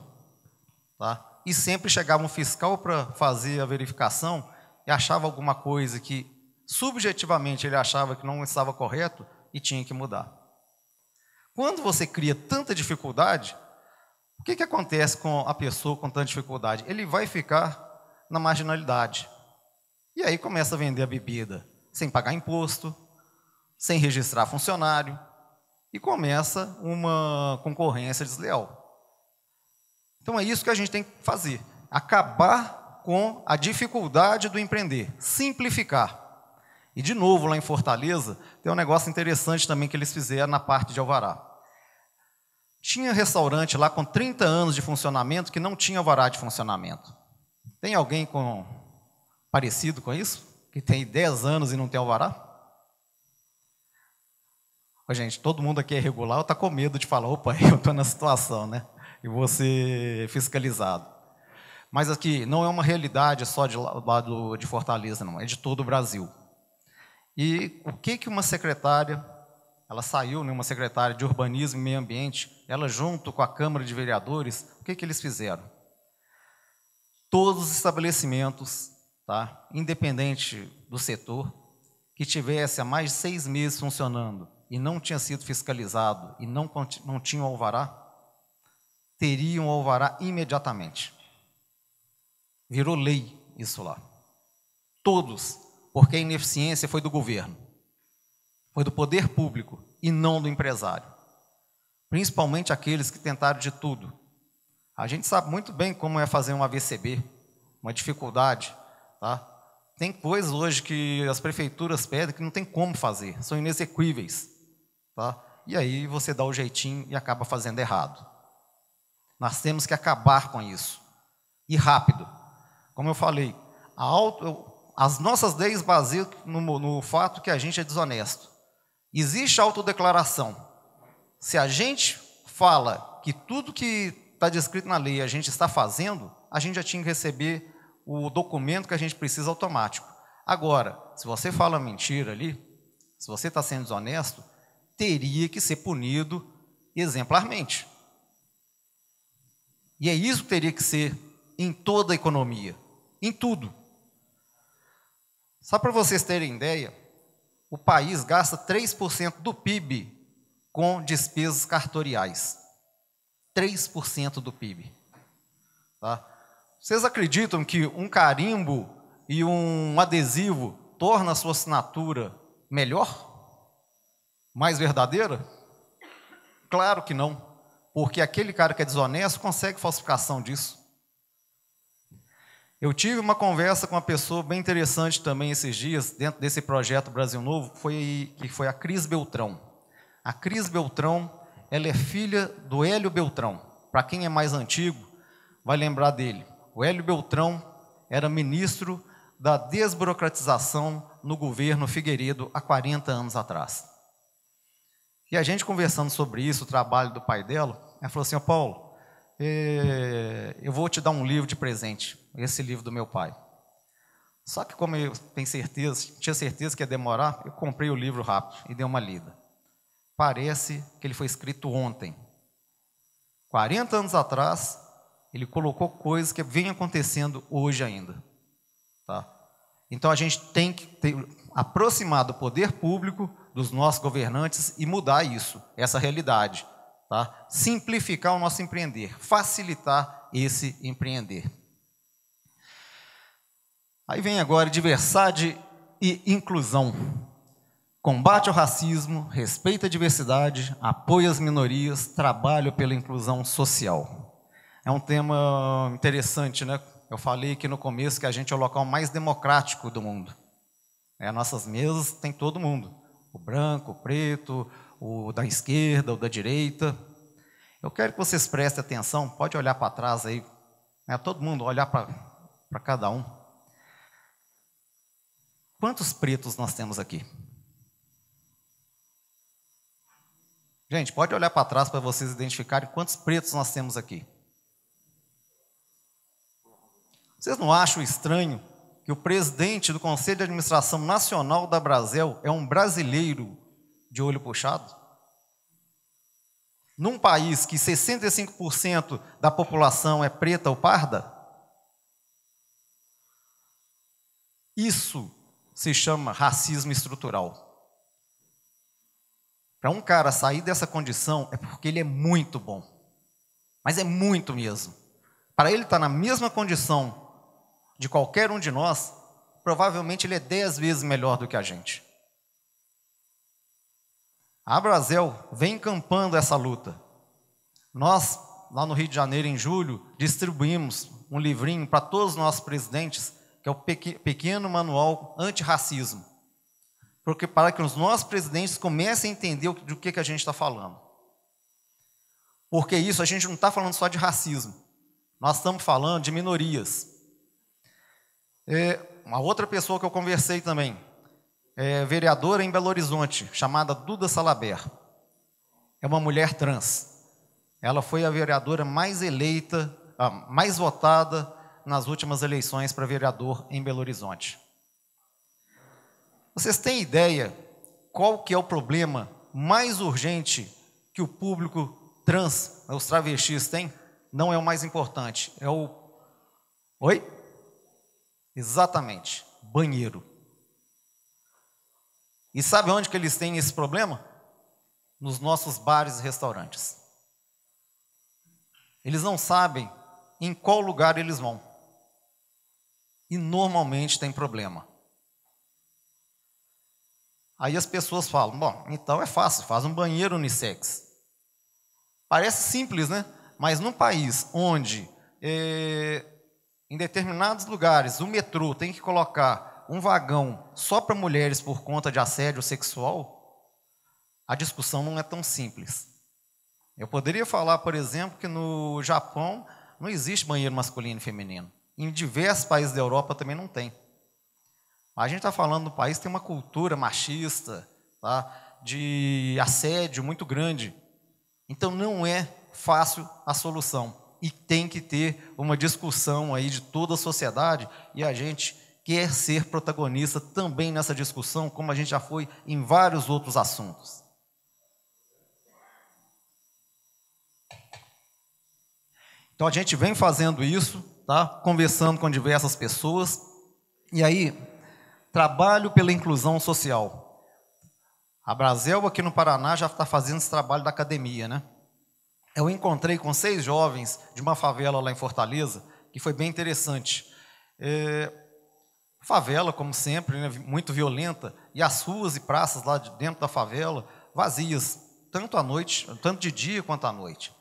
Tá? E sempre chegava um fiscal para fazer a verificação e achava alguma coisa que subjetivamente ele achava que não estava correto e tinha que mudar. Quando você cria tanta dificuldade, o que, que acontece com a pessoa com tanta dificuldade? Ele vai ficar na marginalidade. E aí começa a vender a bebida sem pagar imposto, sem registrar funcionário, e começa uma concorrência desleal. Então é isso que a gente tem que fazer: acabar com a dificuldade do empreender, simplificar. E de novo, lá em Fortaleza, tem um negócio interessante também que eles fizeram na parte de Alvará. Tinha restaurante lá com 30 anos de funcionamento que não tinha alvará de funcionamento. Tem alguém com parecido com isso? Que tem 10 anos e não tem alvará? Ô, gente, todo mundo aqui é regular ou está com medo de falar, opa, eu estou na situação, né? E você fiscalizado. Mas aqui não é uma realidade só de lado de Fortaleza, não, é de todo o Brasil. E o que que uma secretária ela saiu, numa né, secretária de Urbanismo e Meio Ambiente, ela junto com a Câmara de Vereadores, o que, que eles fizeram? Todos os estabelecimentos, tá, independente do setor, que tivesse há mais de seis meses funcionando e não tinha sido fiscalizado e não, não tinha o alvará, teriam o alvará imediatamente. Virou lei isso lá. Todos, porque a ineficiência foi do governo. Foi do poder público e não do empresário. Principalmente aqueles que tentaram de tudo. A gente sabe muito bem como é fazer uma VCB, uma dificuldade, tá? Tem coisas hoje que as prefeituras pedem que não tem como fazer, são inexequíveis, tá? E aí você dá o jeitinho e acaba fazendo errado. Nós temos que acabar com isso. E rápido. Como eu falei, auto, as nossas leis baseiam no, no fato que a gente é desonesto. Existe autodeclaração. Se a gente fala que tudo que está descrito na lei a gente está fazendo, a gente já tinha que receber o documento que a gente precisa automático. Agora, se você fala mentira ali, se você está sendo desonesto, teria que ser punido exemplarmente. E é isso que teria que ser em toda a economia, em tudo. Só para vocês terem ideia, o país gasta 3% do PIB com despesas cartoriais. 3% do PIB. Tá? Vocês acreditam que um carimbo e um adesivo torna a sua assinatura melhor? Mais verdadeira? Claro que não, porque aquele cara que é desonesto consegue falsificação disso. Eu tive uma conversa com uma pessoa bem interessante também esses dias, dentro desse projeto Brasil Novo, foi, que foi a Cris Beltrão. A Cris Beltrão, ela é filha do Hélio Beltrão. Para quem é mais antigo, vai lembrar dele. O Hélio Beltrão era ministro da desburocratização no governo Figueiredo há 40 anos atrás. E a gente conversando sobre isso, o trabalho do pai dela, ela falou assim: oh, Paulo, é, eu vou te dar um livro de presente, esse livro do meu pai. Só que como eu tenho certeza, tinha certeza que ia demorar, eu comprei o livro rápido e dei uma lida. Parece que ele foi escrito ontem. 40 anos atrás, ele colocou coisas que vêm acontecendo hoje ainda. Tá? Então a gente tem que ter, aproximar do poder público, dos nossos governantes e mudar isso, essa realidade. Tá? Simplificar o nosso empreender, facilitar esse empreender. Aí vem agora diversidade e inclusão. Combate ao racismo, respeita a diversidade, apoia as minorias, trabalho pela inclusão social. É um tema interessante, né? Eu falei aqui no começo que a gente é o local mais democrático do mundo. É, nossas mesas tem todo mundo: o branco, o preto, ou da esquerda, ou da direita. Eu quero que vocês prestem atenção, pode olhar para trás aí, né? todo mundo olhar para cada um. Quantos pretos nós temos aqui? Gente, pode olhar para trás para vocês identificarem quantos pretos nós temos aqui. Vocês não acham estranho que o presidente do Conselho de Administração Nacional da Brasil é um brasileiro de olho puxado? Num país que 65% da população é preta ou parda? Isso se chama racismo estrutural. Para um cara sair dessa condição é porque ele é muito bom. Mas é muito mesmo. Para ele estar tá na mesma condição de qualquer um de nós, provavelmente ele é dez vezes melhor do que a gente. A Brasil vem encampando essa luta. Nós, lá no Rio de Janeiro, em julho, distribuímos um livrinho para todos os nossos presidentes, que é o Pequeno Manual Antirracismo, porque para que os nossos presidentes comecem a entender do que, que a gente está falando. Porque isso, a gente não está falando só de racismo, nós estamos falando de minorias. É, uma outra pessoa que eu conversei também, é, vereadora em Belo Horizonte, chamada Duda Salaber. É uma mulher trans. Ela foi a vereadora mais eleita, a mais votada nas últimas eleições para vereador em Belo Horizonte. Vocês têm ideia qual que é o problema mais urgente que o público trans, os travestis têm? Não é o mais importante, é o Oi? Exatamente, banheiro. E sabe onde que eles têm esse problema? Nos nossos bares e restaurantes. Eles não sabem em qual lugar eles vão. E normalmente tem problema. Aí as pessoas falam: bom, então é fácil, faz um banheiro unissex. Parece simples, né? Mas num país onde, é, em determinados lugares, o metrô tem que colocar um vagão só para mulheres por conta de assédio sexual, a discussão não é tão simples. Eu poderia falar, por exemplo, que no Japão não existe banheiro masculino e feminino. Em diversos países da Europa também não tem. a gente está falando do país que tem uma cultura machista, tá? de assédio muito grande. Então não é fácil a solução. E tem que ter uma discussão aí de toda a sociedade e a gente quer ser protagonista também nessa discussão, como a gente já foi em vários outros assuntos. Então a gente vem fazendo isso, tá? Conversando com diversas pessoas. E aí, trabalho pela inclusão social. A Brasil aqui no Paraná já está fazendo esse trabalho da academia, né? Eu encontrei com seis jovens de uma favela lá em Fortaleza, que foi bem interessante. É, Favela, como sempre, né, muito violenta, e as ruas e praças lá de dentro da favela vazias, tanto à noite, tanto de dia quanto à noite.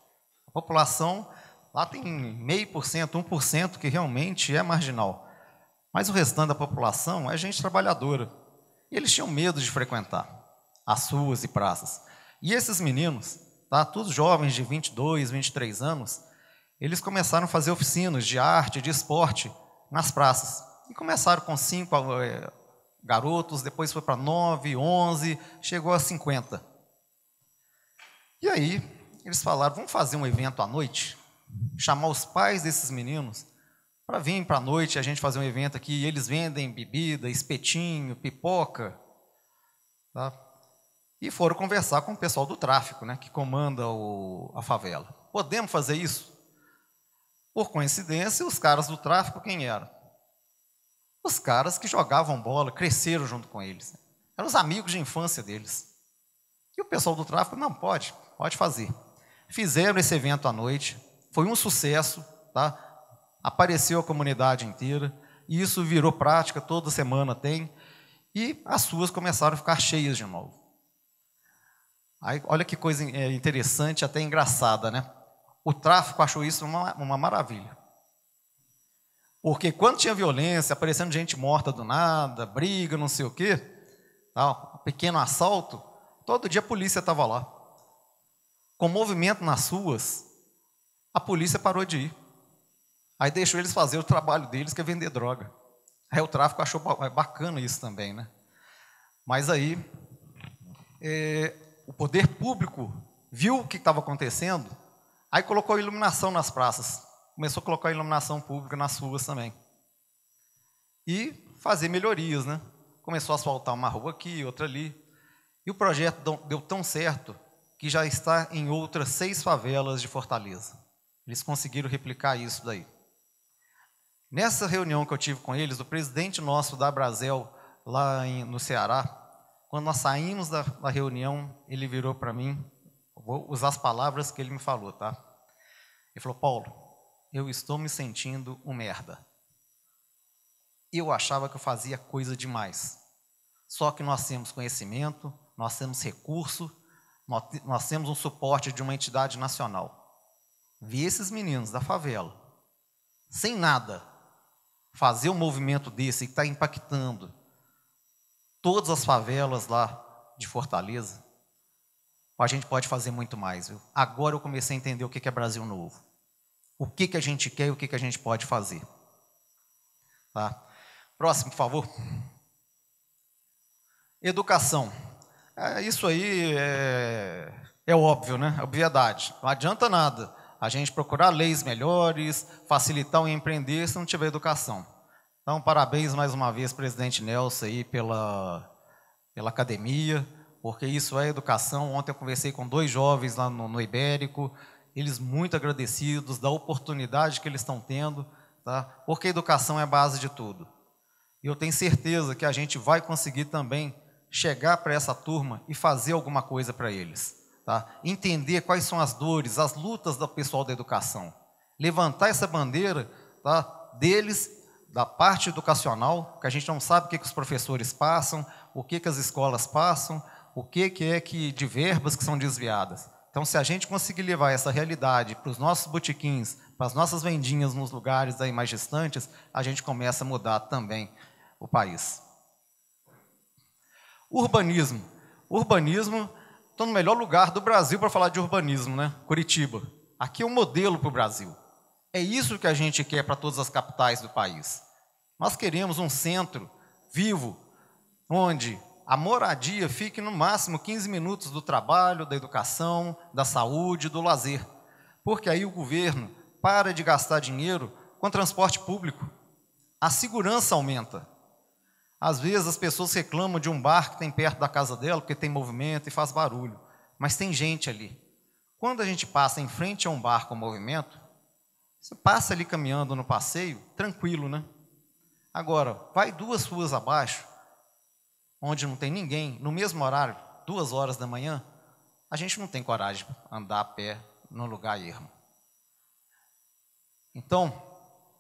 A população lá tem meio por cento, um por cento que realmente é marginal. Mas o restante da população é gente trabalhadora. E eles tinham medo de frequentar as ruas e praças. E esses meninos, tá, todos jovens de 22, 23 anos, eles começaram a fazer oficinas de arte, de esporte nas praças. E começaram com cinco eh, garotos, depois foi para nove, onze, chegou a cinquenta. E aí eles falaram: vamos fazer um evento à noite, chamar os pais desses meninos para vir para a noite a gente fazer um evento aqui. eles vendem bebida, espetinho, pipoca. Tá? E foram conversar com o pessoal do tráfico, né, que comanda o, a favela. Podemos fazer isso? Por coincidência, os caras do tráfico, quem eram? os caras que jogavam bola, cresceram junto com eles. Né? Eram os amigos de infância deles. E o pessoal do tráfico, não, pode, pode fazer. Fizeram esse evento à noite, foi um sucesso, tá? apareceu a comunidade inteira, e isso virou prática, toda semana tem, e as ruas começaram a ficar cheias de novo. Aí, olha que coisa é, interessante, até engraçada, né? O tráfico achou isso uma, uma maravilha. Porque quando tinha violência, aparecendo gente morta do nada, briga, não sei o quê, tal, tá, um pequeno assalto, todo dia a polícia estava lá. Com movimento nas ruas, a polícia parou de ir. Aí deixou eles fazer o trabalho deles, que é vender droga. Aí o tráfico achou é bacana isso também, né? Mas aí é, o poder público viu o que estava acontecendo, aí colocou iluminação nas praças começou a colocar iluminação pública nas ruas também. E fazer melhorias, né? Começou a asfaltar uma rua aqui, outra ali. E o projeto deu tão certo que já está em outras seis favelas de Fortaleza. Eles conseguiram replicar isso daí. Nessa reunião que eu tive com eles, o presidente nosso da Brasil lá em, no Ceará, quando nós saímos da, da reunião, ele virou para mim, vou usar as palavras que ele me falou, tá? Ele falou, Paulo, eu estou me sentindo um merda. Eu achava que eu fazia coisa demais. Só que nós temos conhecimento, nós temos recurso, nós temos um suporte de uma entidade nacional. Vi esses meninos da favela, sem nada, fazer um movimento desse que está impactando todas as favelas lá de Fortaleza, a gente pode fazer muito mais. Viu? Agora eu comecei a entender o que é Brasil Novo o que, que a gente quer e o que, que a gente pode fazer. Tá? Próximo, por favor. Educação. É, isso aí é, é óbvio, né? É obviedade. Não adianta nada a gente procurar leis melhores, facilitar o empreender se não tiver educação. Então, parabéns mais uma vez, presidente Nelson, aí, pela, pela academia, porque isso é educação. Ontem eu conversei com dois jovens lá no, no Ibérico eles muito agradecidos da oportunidade que eles estão tendo, tá? porque a educação é a base de tudo. E eu tenho certeza que a gente vai conseguir também chegar para essa turma e fazer alguma coisa para eles. Tá? Entender quais são as dores, as lutas do pessoal da educação. Levantar essa bandeira tá? deles, da parte educacional, que a gente não sabe o que, que os professores passam, o que, que as escolas passam, o que, que é que de verbas que são desviadas. Então, se a gente conseguir levar essa realidade para os nossos botiquins, para as nossas vendinhas nos lugares aí mais distantes, a gente começa a mudar também o país. Urbanismo. Urbanismo, estou tá no melhor lugar do Brasil para falar de urbanismo, né? Curitiba. Aqui é um modelo para o Brasil. É isso que a gente quer para todas as capitais do país. Nós queremos um centro vivo, onde a moradia fique no máximo 15 minutos do trabalho, da educação, da saúde, do lazer. Porque aí o governo para de gastar dinheiro com transporte público. A segurança aumenta. Às vezes as pessoas reclamam de um bar que tem perto da casa dela porque tem movimento e faz barulho, mas tem gente ali. Quando a gente passa em frente a um bar com movimento, você passa ali caminhando no passeio, tranquilo, né? Agora, vai duas ruas abaixo, onde não tem ninguém, no mesmo horário, duas horas da manhã, a gente não tem coragem de andar a pé num lugar ermo. Então,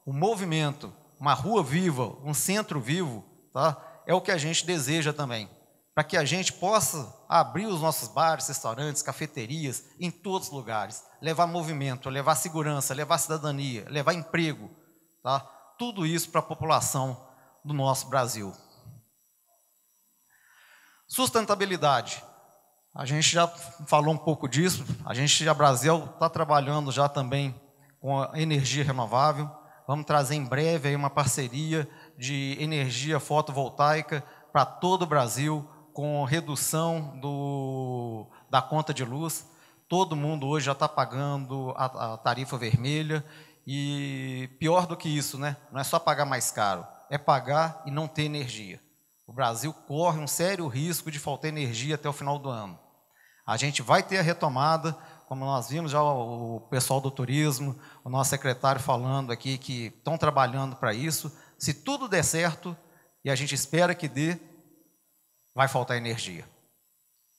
o movimento, uma rua viva, um centro vivo, tá? é o que a gente deseja também, para que a gente possa abrir os nossos bares, restaurantes, cafeterias em todos os lugares, levar movimento, levar segurança, levar cidadania, levar emprego, tá? tudo isso para a população do nosso Brasil. Sustentabilidade. A gente já falou um pouco disso. A gente já Brasil está trabalhando já também com a energia renovável. Vamos trazer em breve aí uma parceria de energia fotovoltaica para todo o Brasil com redução do, da conta de luz. Todo mundo hoje já está pagando a, a tarifa vermelha e pior do que isso, né? Não é só pagar mais caro, é pagar e não ter energia o Brasil corre um sério risco de faltar energia até o final do ano. A gente vai ter a retomada, como nós vimos já o pessoal do turismo, o nosso secretário falando aqui que estão trabalhando para isso. Se tudo der certo, e a gente espera que dê, vai faltar energia.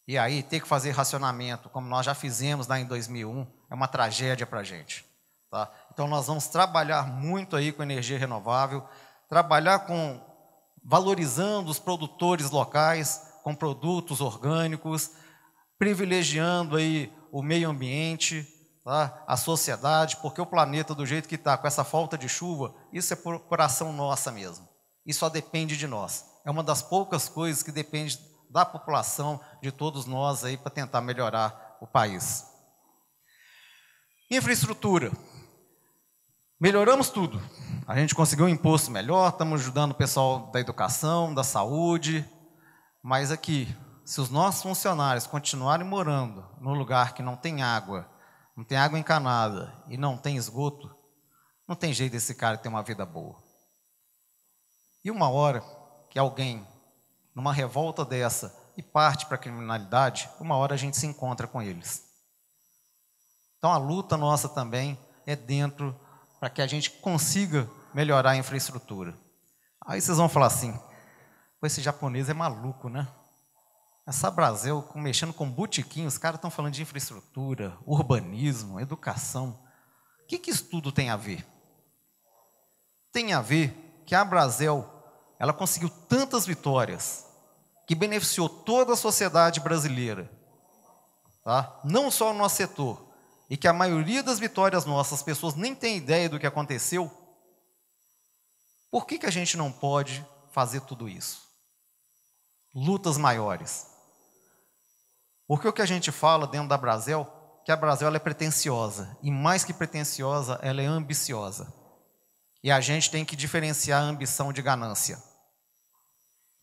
E aí ter que fazer racionamento, como nós já fizemos lá em 2001, é uma tragédia para a gente. Tá? Então nós vamos trabalhar muito aí com energia renovável, trabalhar com valorizando os produtores locais com produtos orgânicos, privilegiando aí o meio ambiente, tá? a sociedade, porque o planeta do jeito que está, com essa falta de chuva, isso é por, por ação nossa mesmo. Isso só depende de nós. É uma das poucas coisas que depende da população, de todos nós aí, para tentar melhorar o país. Infraestrutura. Melhoramos tudo. A gente conseguiu um imposto melhor, estamos ajudando o pessoal da educação, da saúde. Mas aqui, se os nossos funcionários continuarem morando num lugar que não tem água, não tem água encanada e não tem esgoto, não tem jeito desse cara ter uma vida boa. E uma hora que alguém, numa revolta dessa, e parte para a criminalidade, uma hora a gente se encontra com eles. Então a luta nossa também é dentro para que a gente consiga melhorar a infraestrutura. Aí vocês vão falar assim: esse japonês é maluco, né? Essa Brasil mexendo com botiquim, os caras estão falando de infraestrutura, urbanismo, educação. O que, que isso tudo tem a ver? Tem a ver que a Brasil ela conseguiu tantas vitórias que beneficiou toda a sociedade brasileira, tá? não só o nosso setor, e que a maioria das vitórias nossas as pessoas nem têm ideia do que aconteceu, por que, que a gente não pode fazer tudo isso? Lutas maiores. Porque o que a gente fala dentro da Brasil, que a Brasil é pretensiosa, e mais que pretensiosa, ela é ambiciosa. E a gente tem que diferenciar a ambição de ganância.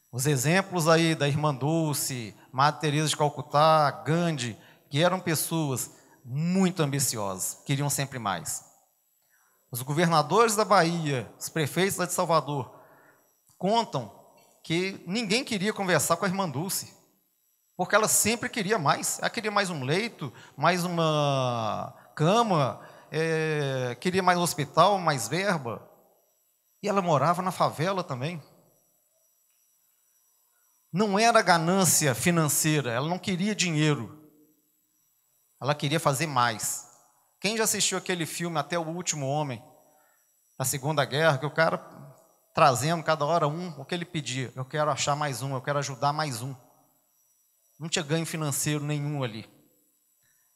Os exemplos aí da irmã Dulce, Madre Teresa de Calcutá, Gandhi, que eram pessoas muito ambiciosos, queriam sempre mais. Os governadores da Bahia, os prefeitos lá de Salvador, contam que ninguém queria conversar com a irmã Dulce, porque ela sempre queria mais. Ela queria mais um leito, mais uma cama, é, queria mais hospital, mais verba. E ela morava na favela também. Não era ganância financeira, ela não queria dinheiro. Ela queria fazer mais. Quem já assistiu aquele filme Até o Último Homem, da Segunda Guerra, que o cara trazendo cada hora um, o que ele pedia? Eu quero achar mais um, eu quero ajudar mais um. Não tinha ganho financeiro nenhum ali.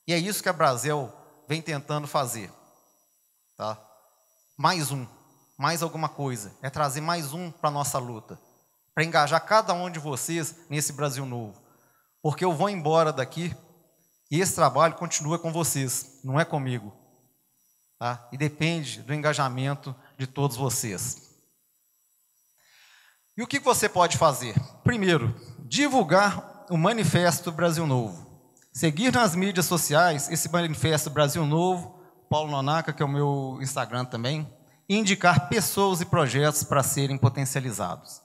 E é isso que a Brasil vem tentando fazer. Tá? Mais um, mais alguma coisa. É trazer mais um para a nossa luta. Para engajar cada um de vocês nesse Brasil novo. Porque eu vou embora daqui e esse trabalho continua com vocês, não é comigo. Tá? E depende do engajamento de todos vocês. E o que você pode fazer? Primeiro, divulgar o Manifesto Brasil Novo. Seguir nas mídias sociais esse Manifesto Brasil Novo, Paulo Nonaca, que é o meu Instagram também, e indicar pessoas e projetos para serem potencializados.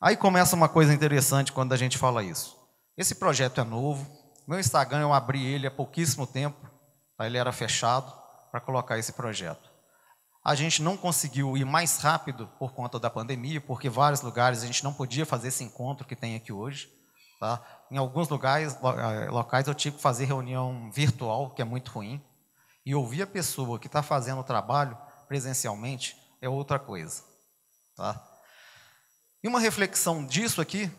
Aí começa uma coisa interessante quando a gente fala isso. Esse projeto é novo, meu Instagram eu abri ele há pouquíssimo tempo, tá? ele era fechado para colocar esse projeto. A gente não conseguiu ir mais rápido por conta da pandemia, porque vários lugares a gente não podia fazer esse encontro que tem aqui hoje. Tá? Em alguns lugares, eh, locais eu tive que fazer reunião virtual, que é muito ruim. E ouvir a pessoa que está fazendo o trabalho presencialmente é outra coisa. Tá? E uma reflexão disso aqui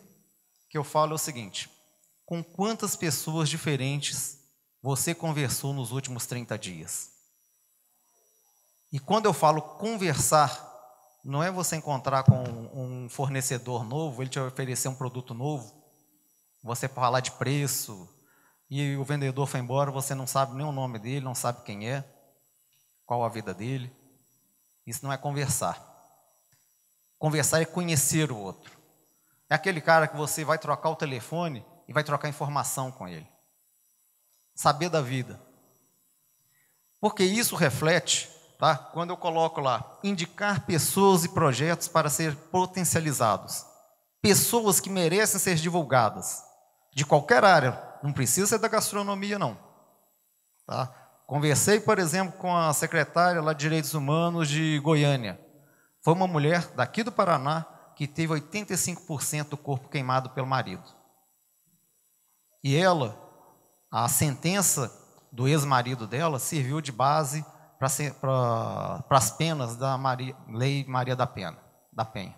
que eu falo é o seguinte: com quantas pessoas diferentes você conversou nos últimos 30 dias. E quando eu falo conversar, não é você encontrar com um fornecedor novo, ele te oferecer um produto novo, você falar de preço, e o vendedor foi embora, você não sabe nem o nome dele, não sabe quem é, qual a vida dele. Isso não é conversar. Conversar é conhecer o outro. É aquele cara que você vai trocar o telefone e vai trocar informação com ele. Saber da vida. Porque isso reflete, tá? Quando eu coloco lá, indicar pessoas e projetos para ser potencializados. Pessoas que merecem ser divulgadas. De qualquer área, não precisa ser da gastronomia, não. Tá? Conversei, por exemplo, com a secretária lá de Direitos Humanos de Goiânia. Foi uma mulher daqui do Paraná que teve 85% do corpo queimado pelo marido. E ela, a sentença do ex-marido dela, serviu de base para as penas da Maria, Lei Maria da, Pena, da Penha.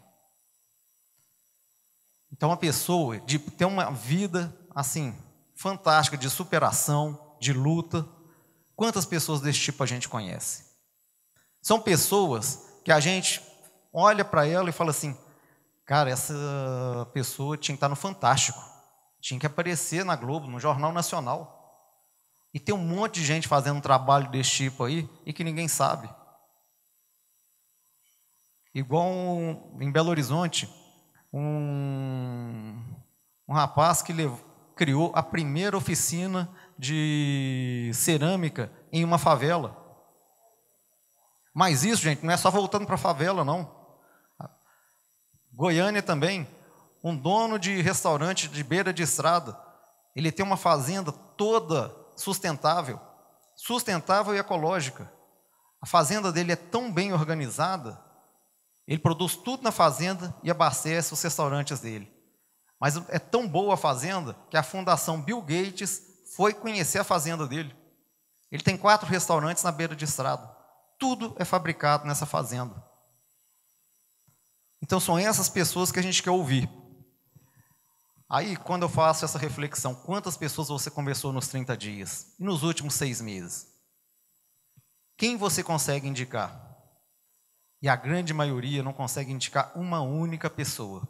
Então, uma pessoa de ter uma vida assim fantástica de superação, de luta. Quantas pessoas desse tipo a gente conhece? São pessoas que a gente olha para ela e fala assim: cara, essa pessoa tinha que estar no Fantástico. Tinha que aparecer na Globo, no Jornal Nacional. E tem um monte de gente fazendo um trabalho desse tipo aí e que ninguém sabe. Igual um, em Belo Horizonte, um, um rapaz que levou, criou a primeira oficina de cerâmica em uma favela. Mas isso, gente, não é só voltando para a favela, não. Goiânia também um dono de restaurante de beira de estrada, ele tem uma fazenda toda sustentável, sustentável e ecológica. A fazenda dele é tão bem organizada, ele produz tudo na fazenda e abastece os restaurantes dele. Mas é tão boa a fazenda que a Fundação Bill Gates foi conhecer a fazenda dele. Ele tem quatro restaurantes na beira de estrada. Tudo é fabricado nessa fazenda. Então são essas pessoas que a gente quer ouvir. Aí, quando eu faço essa reflexão, quantas pessoas você conversou nos 30 dias e nos últimos seis meses? Quem você consegue indicar? E a grande maioria não consegue indicar uma única pessoa.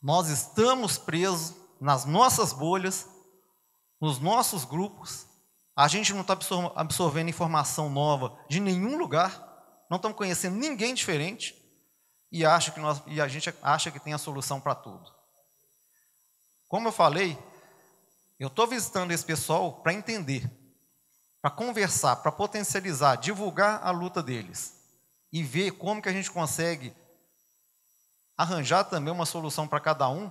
Nós estamos presos nas nossas bolhas, nos nossos grupos, a gente não está absorvendo informação nova de nenhum lugar, não estamos conhecendo ninguém diferente e, acha que nós, e a gente acha que tem a solução para tudo. Como eu falei, eu estou visitando esse pessoal para entender, para conversar, para potencializar, divulgar a luta deles e ver como que a gente consegue arranjar também uma solução para cada um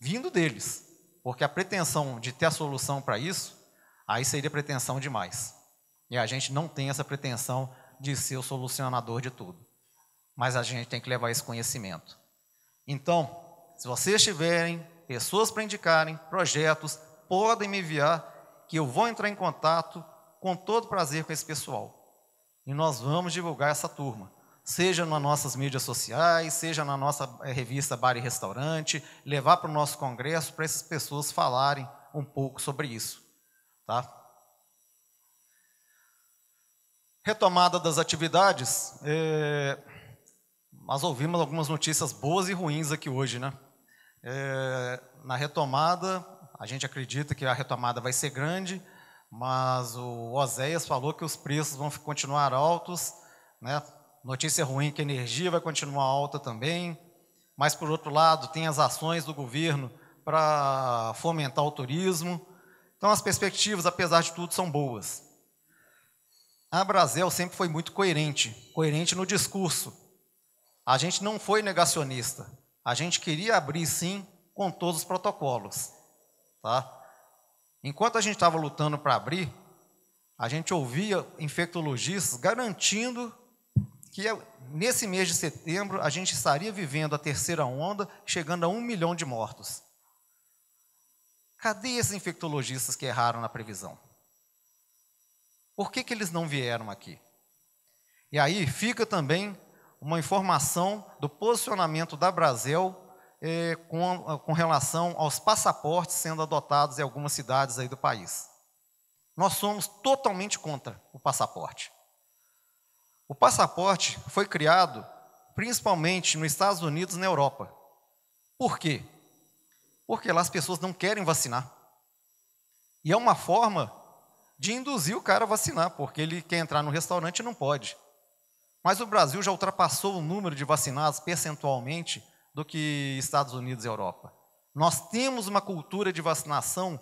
vindo deles, porque a pretensão de ter a solução para isso, aí seria pretensão demais. E a gente não tem essa pretensão de ser o solucionador de tudo, mas a gente tem que levar esse conhecimento. Então, se vocês tiverem pessoas para indicarem, projetos, podem me enviar, que eu vou entrar em contato com todo prazer com esse pessoal. E nós vamos divulgar essa turma, seja nas nossas mídias sociais, seja na nossa eh, revista Bar e Restaurante, levar para o nosso congresso para essas pessoas falarem um pouco sobre isso. Tá? Retomada das atividades, é... nós ouvimos algumas notícias boas e ruins aqui hoje, né? É, na retomada, a gente acredita que a retomada vai ser grande, mas o Oséias falou que os preços vão continuar altos, né? Notícia ruim que a energia vai continuar alta também, mas por outro lado, tem as ações do governo para fomentar o turismo. Então as perspectivas, apesar de tudo, são boas. A Brasil sempre foi muito coerente, coerente no discurso. A gente não foi negacionista a gente queria abrir sim com todos os protocolos, tá? Enquanto a gente estava lutando para abrir, a gente ouvia infectologistas garantindo que é, nesse mês de setembro a gente estaria vivendo a terceira onda, chegando a um milhão de mortos. Cadê esses infectologistas que erraram na previsão? Por que, que eles não vieram aqui? E aí fica também uma informação do posicionamento da Brasil eh, com, com relação aos passaportes sendo adotados em algumas cidades aí do país. Nós somos totalmente contra o passaporte. O passaporte foi criado principalmente nos Estados Unidos e na Europa. Por quê? Porque lá as pessoas não querem vacinar. E é uma forma de induzir o cara a vacinar, porque ele quer entrar no restaurante e não pode. Mas o Brasil já ultrapassou o número de vacinados percentualmente do que Estados Unidos e Europa. Nós temos uma cultura de vacinação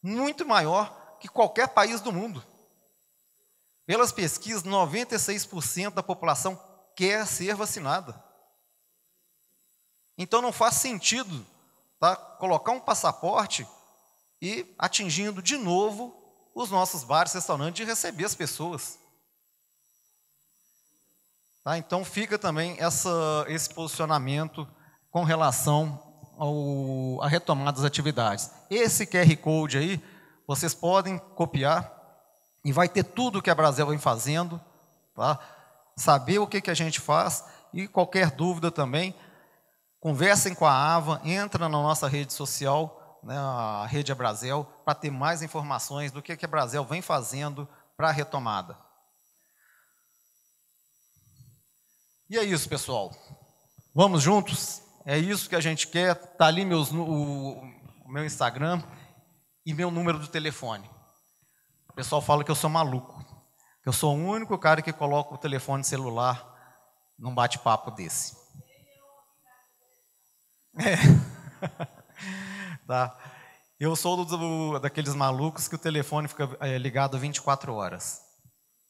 muito maior que qualquer país do mundo. Pelas pesquisas, 96% da população quer ser vacinada. Então não faz sentido tá, colocar um passaporte e atingindo de novo os nossos bares, restaurantes de receber as pessoas. Tá? Então fica também essa, esse posicionamento com relação ao, a retomada das atividades. Esse QR Code aí, vocês podem copiar e vai ter tudo o que a Brasil vem fazendo, tá? saber o que, que a gente faz e qualquer dúvida também, conversem com a AVA, entra na nossa rede social, né, a rede Brasil, para ter mais informações do que, que a Brasil vem fazendo para a retomada. E é isso, pessoal. Vamos juntos? É isso que a gente quer. Tá ali meus, o, o meu Instagram e meu número do telefone. O pessoal fala que eu sou maluco. Que eu sou o único cara que coloca o telefone celular num bate-papo desse. É. tá. Eu sou do, daqueles malucos que o telefone fica é, ligado 24 horas.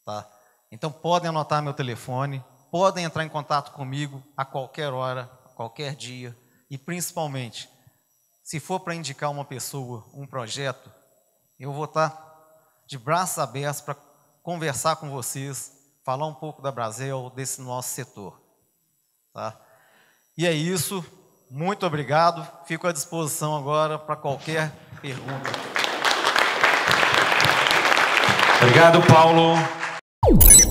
Tá? Então podem anotar meu telefone, podem entrar em contato comigo a qualquer hora, a qualquer dia e principalmente, se for para indicar uma pessoa, um projeto, eu vou estar de braços abertos para conversar com vocês, falar um pouco da Brasil, desse nosso setor. Tá? E é isso. Muito obrigado. Fico à disposição agora para qualquer pergunta. Obrigado, Paulo.